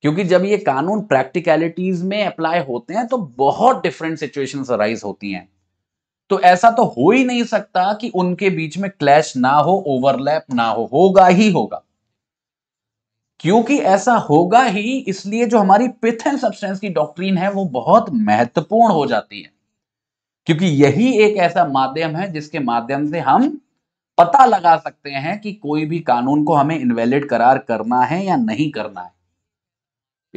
क्योंकि जब ये कानून प्रैक्टिकलिटीज में अप्लाई होते हैं तो बहुत डिफरेंट सिचुएशंस अराइज होती हैं तो ऐसा तो हो ही नहीं सकता कि उनके बीच में क्लैश ना हो ओवरलैप ना हो होगा ही होगा क्योंकि ऐसा होगा ही इसलिए जो हमारी पिथ एंड सब्सटेंस की डॉक्ट्रीन है वो बहुत महत्वपूर्ण हो जाती है क्योंकि यही एक ऐसा माध्यम है जिसके माध्यम से हम पता लगा सकते हैं कि कोई भी कानून को हमें इनवैलिड करार करना है या नहीं करना है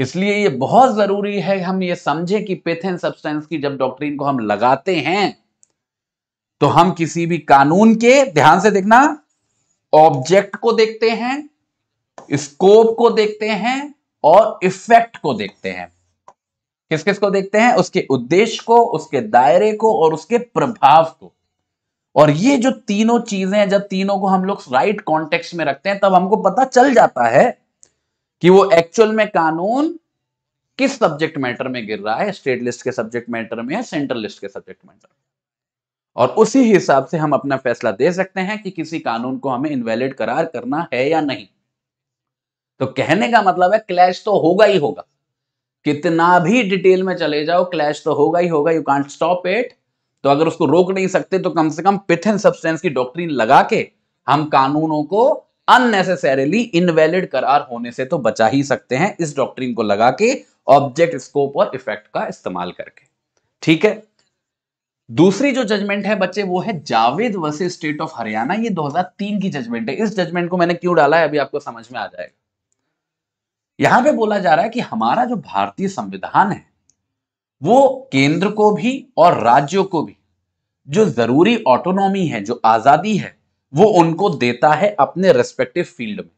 इसलिए ये बहुत जरूरी है हम ये समझे कि पिथ एंड सब्सटेंस की जब डॉक्ट्रीन को हम लगाते हैं तो हम किसी भी कानून के ध्यान से देखना ऑब्जेक्ट को देखते हैं स्कोप को देखते हैं और इफेक्ट को देखते हैं किस किस को देखते हैं उसके उद्देश्य को उसके दायरे को और उसके प्रभाव को और ये जो तीनों चीजें हैं जब तीनों को हम लोग राइट कॉन्टेक्स्ट में रखते हैं तब हमको पता चल जाता है कि वो एक्चुअल में कानून किस सब्जेक्ट मैटर में गिर रहा है स्टेट लिस्ट के सब्जेक्ट मैटर में या सेंट्रल लिस्ट के सब्जेक्ट मैटर में और उसी हिसाब से हम अपना फैसला दे सकते हैं कि किसी कानून को हमें इनवैलिड करार करना है या नहीं तो कहने का मतलब है क्लैश तो होगा ही होगा कितना भी डिटेल में चले जाओ क्लैश तो होगा ही होगा यू कांट स्टॉप इट तो अगर उसको रोक नहीं सकते तो कम से कम पिथ एंड सब्सटेंस की डॉक्ट्रीन लगा के हम कानूनों को अननेसेसरीली इनवैलिड करार होने से तो बचा ही सकते हैं इस डॉक्ट्रीन को लगा के ऑब्जेक्ट स्कोप और इफेक्ट का इस्तेमाल करके ठीक है दूसरी जो जजमेंट है बच्चे वो है Javed versus state of Haryana ये 2003 की जजमेंट है इस जजमेंट को मैंने क्यों डाला है अभी आपको समझ में आ जाएगा यहां पे बोला जा रहा है कि हमारा जो भारतीय संविधान है वो केंद्र को भी और राज्यों को भी जो जरूरी ऑटोनॉमी है जो आजादी है वो उनको देता है अपने रेस्पेक्टिव फील्ड में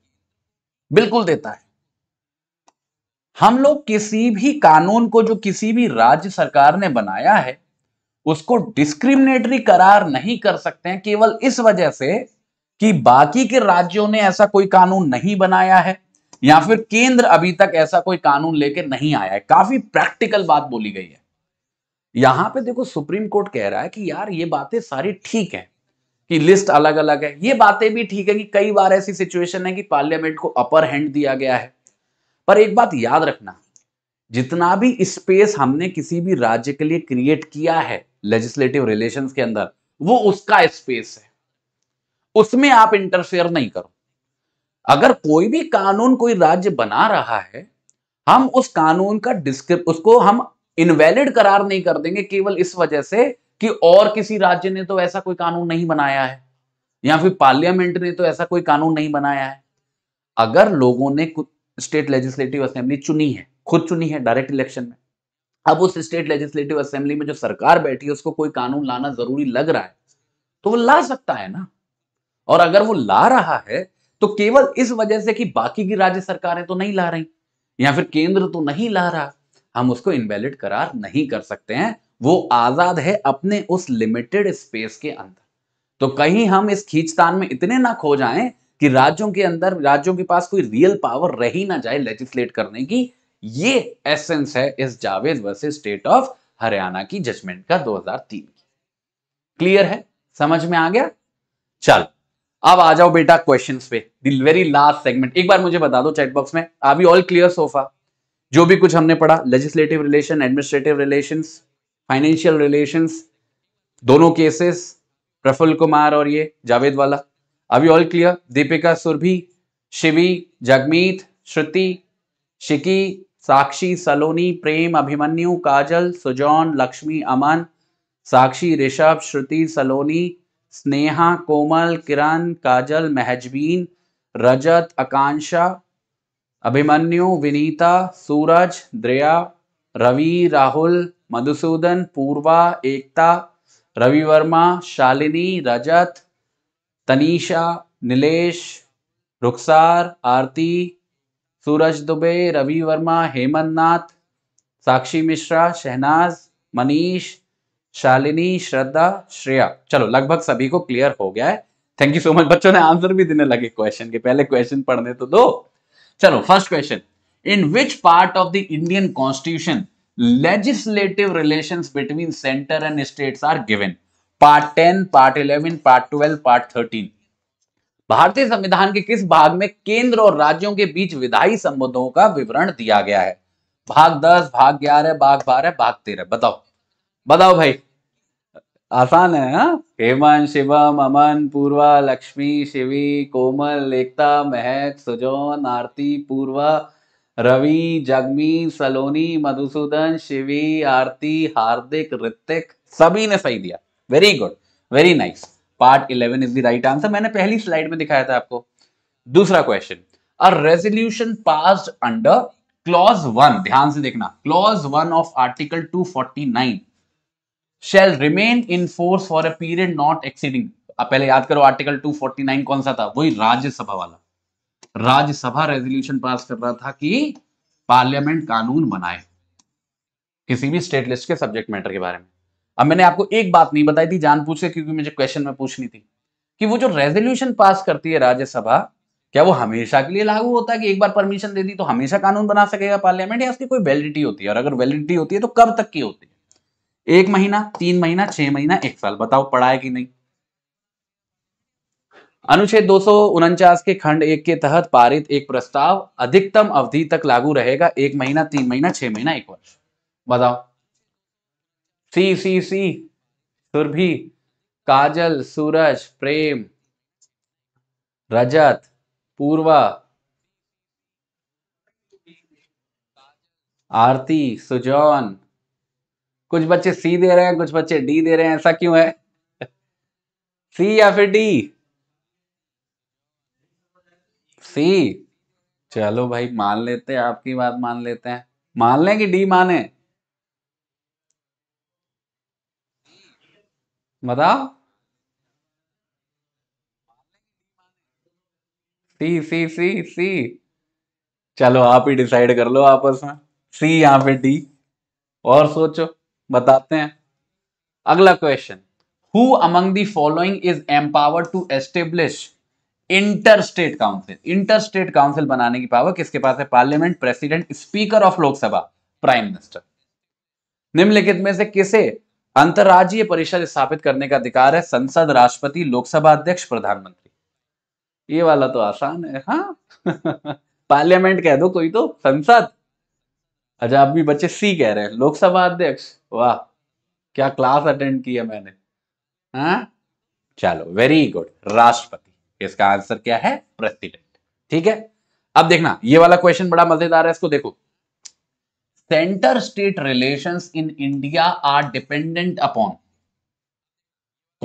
बिल्कुल देता है हम लोग किसी भी कानून को जो किसी भी राज्य सरकार ने बनाया है उसको डिस्क्रिमिनेटरी करार नहीं कर सकते हैं केवल इस वजह से कि बाकी के राज्यों ने ऐसा कोई कानून नहीं बनाया है या फिर केंद्र अभी तक ऐसा कोई कानून लेके नहीं आया है काफी प्रैक्टिकल बात बोली गई है यहां पे देखो सुप्रीम कोर्ट कह रहा है कि यार ये बातें सारी ठीक हैं कि लिस्ट अलग अलग है ये बातें भी ठीक है कि कई बार ऐसी सिचुएशन है कि पार्लियामेंट को अपर हैंड दिया गया है पर एक बात याद रखना जितना भी स्पेस हमने किसी भी राज्य के लिए क्रिएट किया है लेजिस्लेटिव रिलेशंस के अंदर वो उसका स्पेस है उसमें आप इंटरफेयर नहीं करो अगर कोई भी कानून कोई राज्य बना रहा है हम उस कानून का डिस्क्रिप उसको हम इनवैलिड करार नहीं कर देंगे केवल इस वजह से कि और किसी राज्य ने तो ऐसा कोई कानून नहीं बनाया है या फिर पार्लियामेंट ने तो ऐसा कोई कानून नहीं बनाया है अगर लोगों ने स्टेट लेजिस्लेटिव असेंबली चुनी है खुद चुनी है डायरेक्ट इलेक्शन में अब उस स्टेट लेजिस्लेटिव असेंबली में जो सरकार बैठी है उसको कोई कानून लाना जरूरी लग रहा है तो वो ला सकता है ना और अगर वो ला रहा है तो केवल इस वजह से कि बाकी की राज्य सरकारें तो नहीं ला रही या फिर केंद्र तो नहीं ला रहा हम उसको इनवैलिड करार नहीं कर सकते हैं वो आजाद है अपने उस लिमिटेड स्पेस के अंदर तो कहीं हम इस खींचतान में इतने ना खो जाएं कि राज्यों के अंदर राज्यों के पास कोई रियल पावर रही ना जाए लेजिस्लेट करने की ये एसेंस है इस Javed versus state of Haryana की जजमेंट का 2003 की क्लियर है समझ में आ गया चल अब आ जाओ बेटा क्वेश्चन पे द वेरी लास्ट सेगमेंट एक बार मुझे बता दो चैट बॉक्स में अभी ऑल क्लियर सोफा जो भी कुछ हमने पढ़ा legislative relation administrative relation financial relation दोनों केसेस प्रफुल कुमार और ये जावेद वाला अभी ऑल क्लियर दीपिका सुरभि शिवी जगमीत श्रुति शिकी साक्षी सलोनी प्रेम अभिमन्यु काजल सुजॉन लक्ष्मी अमन साक्षी ऋषभ श्रुति सलोनी स्नेहा कोमल किरण काजल महजबीन रजत आकांक्षा अभिमन्यु विनीता सूरज द्रिया रवि राहुल मधुसूदन पूर्वा एकता रवि वर्मा शालिनी रजत तनीषा नीलेश रुखसार आरती सूरज दुबे रवि वर्मा हेमंत नाथ साक्षी मिश्रा शहनाज मनीष शालिनी श्रद्धा श्रेया चलो लगभग सभी को क्लियर हो गया है थैंक यू सो मच बच्चों ने आंसर भी देने लगे क्वेश्चन के पहले क्वेश्चन पढ़ने तो दो चलो first question in which part of the Indian constitution legislative relation between centre and state are given part ten part eleven part twelve part thirteen भारतीय संविधान के किस भाग में केंद्र और राज्यों के बीच विधायी संबंधों का विवरण दिया गया है भाग दस भाग ग्यारह भाग बारह भाग तेरह बताओ बताओ भाई आसान है ना हाँ? हेमान शिवम अमन पूर्वा लक्ष्मी शिवी कोमल एकता महक सुजोन आरती पूर्वा रवि जगमी सलोनी मधुसूदन शिवी आरती हार्दिक ऋतिक सभी ने सही दिया very good very nice part eleven is the right answer मैंने पहली स्लाइड में दिखाया था आपको दूसरा question a resolution pass under clause one ध्यान से देखना clause one of article two forty nine shall remain in force for a period not exceeding पहले याद करो आर्टिकल 249 कौन सा था वही राज्यसभा वाला राज्यसभा रेजोल्यूशन पास कर रहा था कि पार्लियामेंट कानून बनाए किसी भी स्टेट लिस्ट के सब्जेक्ट मैटर के बारे में अब मैंने आपको एक बात नहीं बताई थी जान के क्योंकि मुझे क्वेश्चन में पूछनी थी कि वो जो रेजोल्यूशन पास करती है राज्यसभा क्या वो हमेशा के लिए लागू होता है कि एक बार परमिशन दे दी तो हमेशा कानून बना सकेगा पार्लियामेंट या उसकी कोई वैलिडिटी होती है और अगर वैलिडिटी होती है तो कब तक की होती है एक महीना तीन महीना छह महीना एक साल बताओ पढ़ाए कि नहीं अनुच्छेद दो के खंड एक के तहत पारित एक प्रस्ताव अधिकतम अवधि तक लागू रहेगा एक महीना तीन महीना छह महीना एक वर्ष बताओ सी सी सी सुरभि काजल सूरज प्रेम रजत पूर्वा आरती सुजौन कुछ बच्चे सी दे रहे हैं कुछ बच्चे डी दे रहे हैं ऐसा क्यों है सी या फिर डी सी चलो भाई मान लेते हैं आपकी बात मान लेते हैं मान लें कि डी माने बताओ सी सी सी सी चलो आप ही डिसाइड कर लो आपस में सी यहां पे डी और सोचो बताते हैं अगला question who among the following is empower to establish inter state council inter state council बनाने की पावर किसके पास है parliament president speaker of Lok Sabha prime minister निम्नलिखित में से किसे अंतर्राज्यीय परिषद स्थापित करने का अधिकार है संसद राष्ट्रपति लोकसभा अध्यक्ष प्रधानमंत्री ये वाला तो आसान है हाँ पार्लियामेंट कह दो कोई तो संसद अजाब अच्छा, भी बच्चे सी कह रहे हैं लोकसभा अध्यक्ष वाह क्या क्लास अटेंड किया मैंने हा? चलो वेरी गुड राष्ट्रपति इसका आंसर क्या है प्रेसिडेंट ठीक है अब देखना ये वाला क्वेश्चन बड़ा मजेदार है इसको देखो centre state relations in India are dependent upon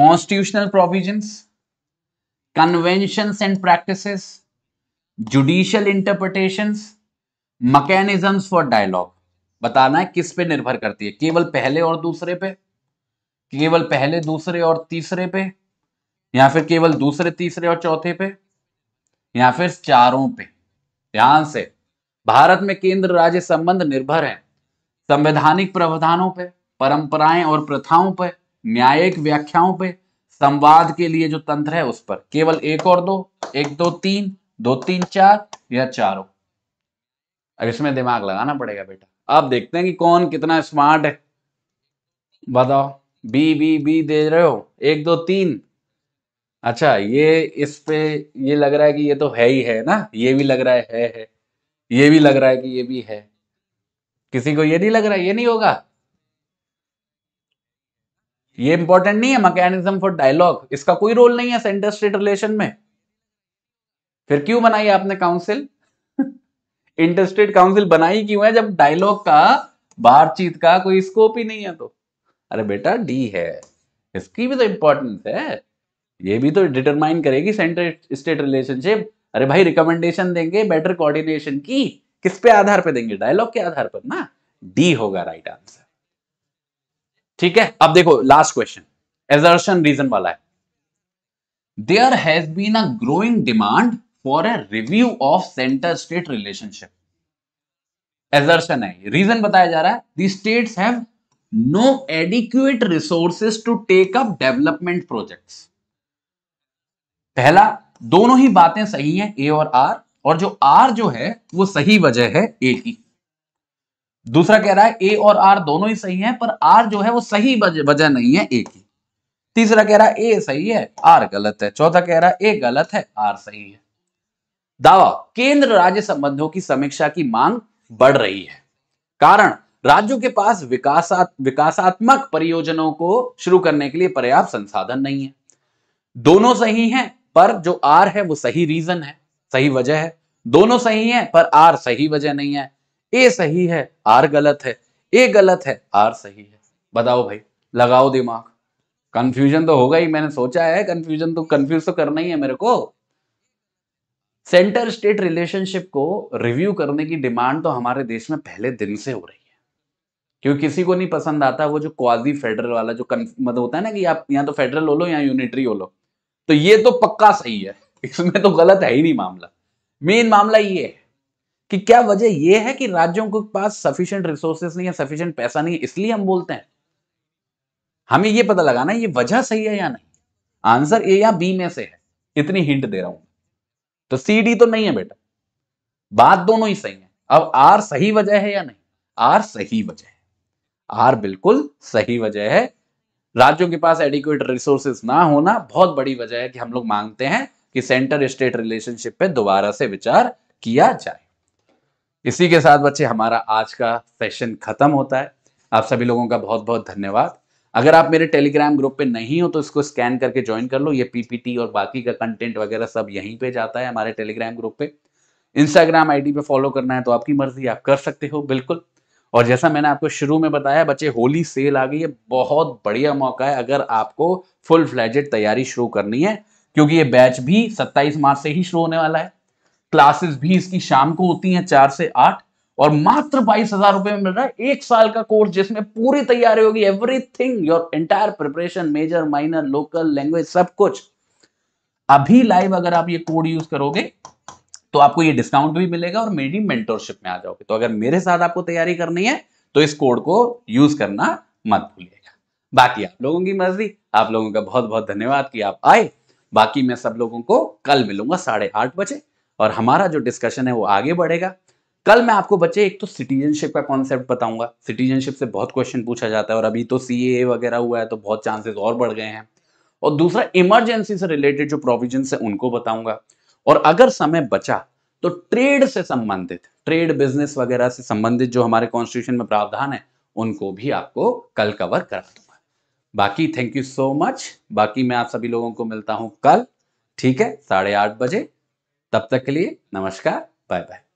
constitutional provisions convention and practice judicial interpretation mechanisms for dialogue बताना है किस पे निर्भर करती है केवल पहले और दूसरे पे केवल पहले दूसरे और तीसरे पे या फिर केवल दूसरे तीसरे और चौथे पे या फिर चारों पे ध्यान से भारत में केंद्र राज्य संबंध निर्भर है संवैधानिक प्रावधानों पे परंपराएं और प्रथाओं पर न्यायिक व्याख्याओं पे संवाद के लिए जो तंत्र है उस पर केवल एक और दो एक दो तीन दो तीन चार या चारों अब इसमें दिमाग लगाना पड़ेगा बेटा आप देखते हैं कि कौन कितना स्मार्ट है बताओ बी बी बी दे रहे हो एक दो तीन अच्छा ये इस पे ये लग रहा है कि ये तो है ही है ना ये भी लग रहा है है, है। ये भी लग रहा है कि ये भी है किसी को ये नहीं लग रहा है, ये नहीं होगा ये इंपॉर्टेंट नहीं है मैकेनिज्म फॉर डायलॉग इसका कोई रोल नहीं है सेंटर स्टेट रिलेशन में फिर क्यों बनाई आपने काउंसिल इंटरस्टेट काउंसिल बनाई क्यों है जब डायलॉग का बातचीत का कोई स्कोप ही नहीं है तो अरे बेटा डी है इसकी भी तो इंपॉर्टेंस है ये भी तो डिटरमाइन करेगी सेंटर स्टेट रिलेशनशिप अरे भाई रिकमेंडेशन देंगे बेटर कोऑर्डिनेशन की किस पे आधार पे देंगे डायलॉग के आधार पर ना डी होगा राइट आंसर ठीक है अब देखो लास्ट क्वेश्चन एजर्शन रीजन वाला है there has been a growing demand for a review of centre state relationship assertion है रीजन बताया जा रहा है the states have no adequate resources to take up development projects पहला दोनों ही बातें सही हैं ए और आर और जो आर जो है वो सही वजह है ए की दूसरा कह रहा है ए और आर दोनों ही सही हैं पर आर जो है वो सही वजह नहीं है ए की तीसरा कह रहा है ए सही है आर गलत है चौथा कह रहा है ए गलत है आर सही है दावा केंद्र राज्य संबंधों की समीक्षा की मांग बढ़ रही है कारण राज्यों के पास विकासात, विकासात्मक परियोजनाओं को शुरू करने के लिए पर्याप्त संसाधन नहीं है दोनों सही हैं पर जो आर है वो सही रीजन है सही वजह है दोनों सही है पर आर सही वजह नहीं है ए सही है आर गलत है ए गलत है आर सही है बताओ भाई लगाओ दिमाग कंफ्यूजन तो होगा ही मैंने सोचा है कंफ्यूजन तो कंफ्यूज तो करना ही है मेरे को सेंटर स्टेट रिलेशनशिप को रिव्यू करने की डिमांड तो हमारे देश में पहले दिन से हो रही है क्योंकि किसी को नहीं पसंद आता वो जो क्वाजी फेडरल वाला जो मतलब होता है ना कि आप या तो फेडरल हो लो या यूनिटरी हो लो तो ये तो पक्का सही है इसमें तो गलत है ही नहीं मामला मेन मामला ये है कि क्या वजह यह है कि राज्यों के पास सफिशियंट रिसोर्सेस नहीं है सफिशियंट पैसा नहीं है इसलिए हम बोलते हैं हमें यह पता लगाना ये वजह सही है या नहीं आंसर ए या बी में से है इतनी हिंट दे रहा हूं तो सी डी तो नहीं है बेटा बात दोनों ही सही है अब आर सही वजह है या नहीं आर सही वजह है आर बिल्कुल सही वजह है राज्यों के पास एडिक्यूट रिसोर्सेस ना होना बहुत बड़ी वजह है कि हम लोग मांगते हैं कि सेंटर स्टेट रिलेशनशिप पे दोबारा से विचार किया जाए इसी के साथ बच्चे हमारा आज का सेशन खत्म होता है आप सभी लोगों का बहुत बहुत धन्यवाद अगर आप मेरे टेलीग्राम ग्रुप पे नहीं हो तो इसको स्कैन करके ज्वाइन कर लो ये पीपीटी और बाकी का कंटेंट वगैरह सब यहीं पे जाता है हमारे टेलीग्राम ग्रुप पे इंस्टाग्राम आईडी पे फॉलो करना है तो आपकी मर्जी आप कर सकते हो बिल्कुल और जैसा मैंने आपको शुरू में बताया बच्चे होली सेल आ गई है बहुत बढ़िया मौका है अगर आपको फुल फ्लैजेड तैयारी शुरू करनी है क्योंकि ये बैच भी सत्ताईस मार्च से ही शुरू होने वाला है क्लासेस भी इसकी शाम को होती हैं चार से आठ और मात्र बाईस हजार रुपए में मिल रहा है एक साल का कोर्स जिसमें पूरी तैयारी होगी everything your entire preparation major minor local language सब कुछ अभी लाइव अगर आप ये कोड यूज करोगे तो आपको ये डिस्काउंट भी मिलेगा और मेरी मेंटोरशिप में आ जाओगे तो अगर मेरे साथ आपको तैयारी करनी है तो इस कोड को यूज करना मत भूलिएगा बाकी आप लोगों की मर्जी आप लोगों का बहुत बहुत धन्यवाद कि आप आए बाकी मैं सब लोगों को कल मिलूंगा साढ़े आठ बजे और हमारा जो डिस्कशन है वो आगे बढ़ेगा कल मैं आपको बच्चे एक तो सिटीजनशिप का कॉन्सेप्ट बताऊंगा सिटीजनशिप से बहुत क्वेश्चन पूछा जाता है और अभी तो सी वगैरह हुआ है तो बहुत चांसेस और बढ़ गए हैं और दूसरा इमरजेंसी से रिलेटेड जो प्रोविजन है उनको बताऊंगा और अगर समय बचा तो ट्रेड से संबंधित ट्रेड बिजनेस वगैरह से संबंधित जो हमारे कॉन्स्टिट्यूशन में प्रावधान है उनको भी आपको कल कवर करा दूंगा बाकी थैंक यू सो मच बाकी मैं आप सभी लोगों को मिलता हूं कल ठीक है साढ़े आठ बजे तब तक के लिए नमस्कार बाय बाय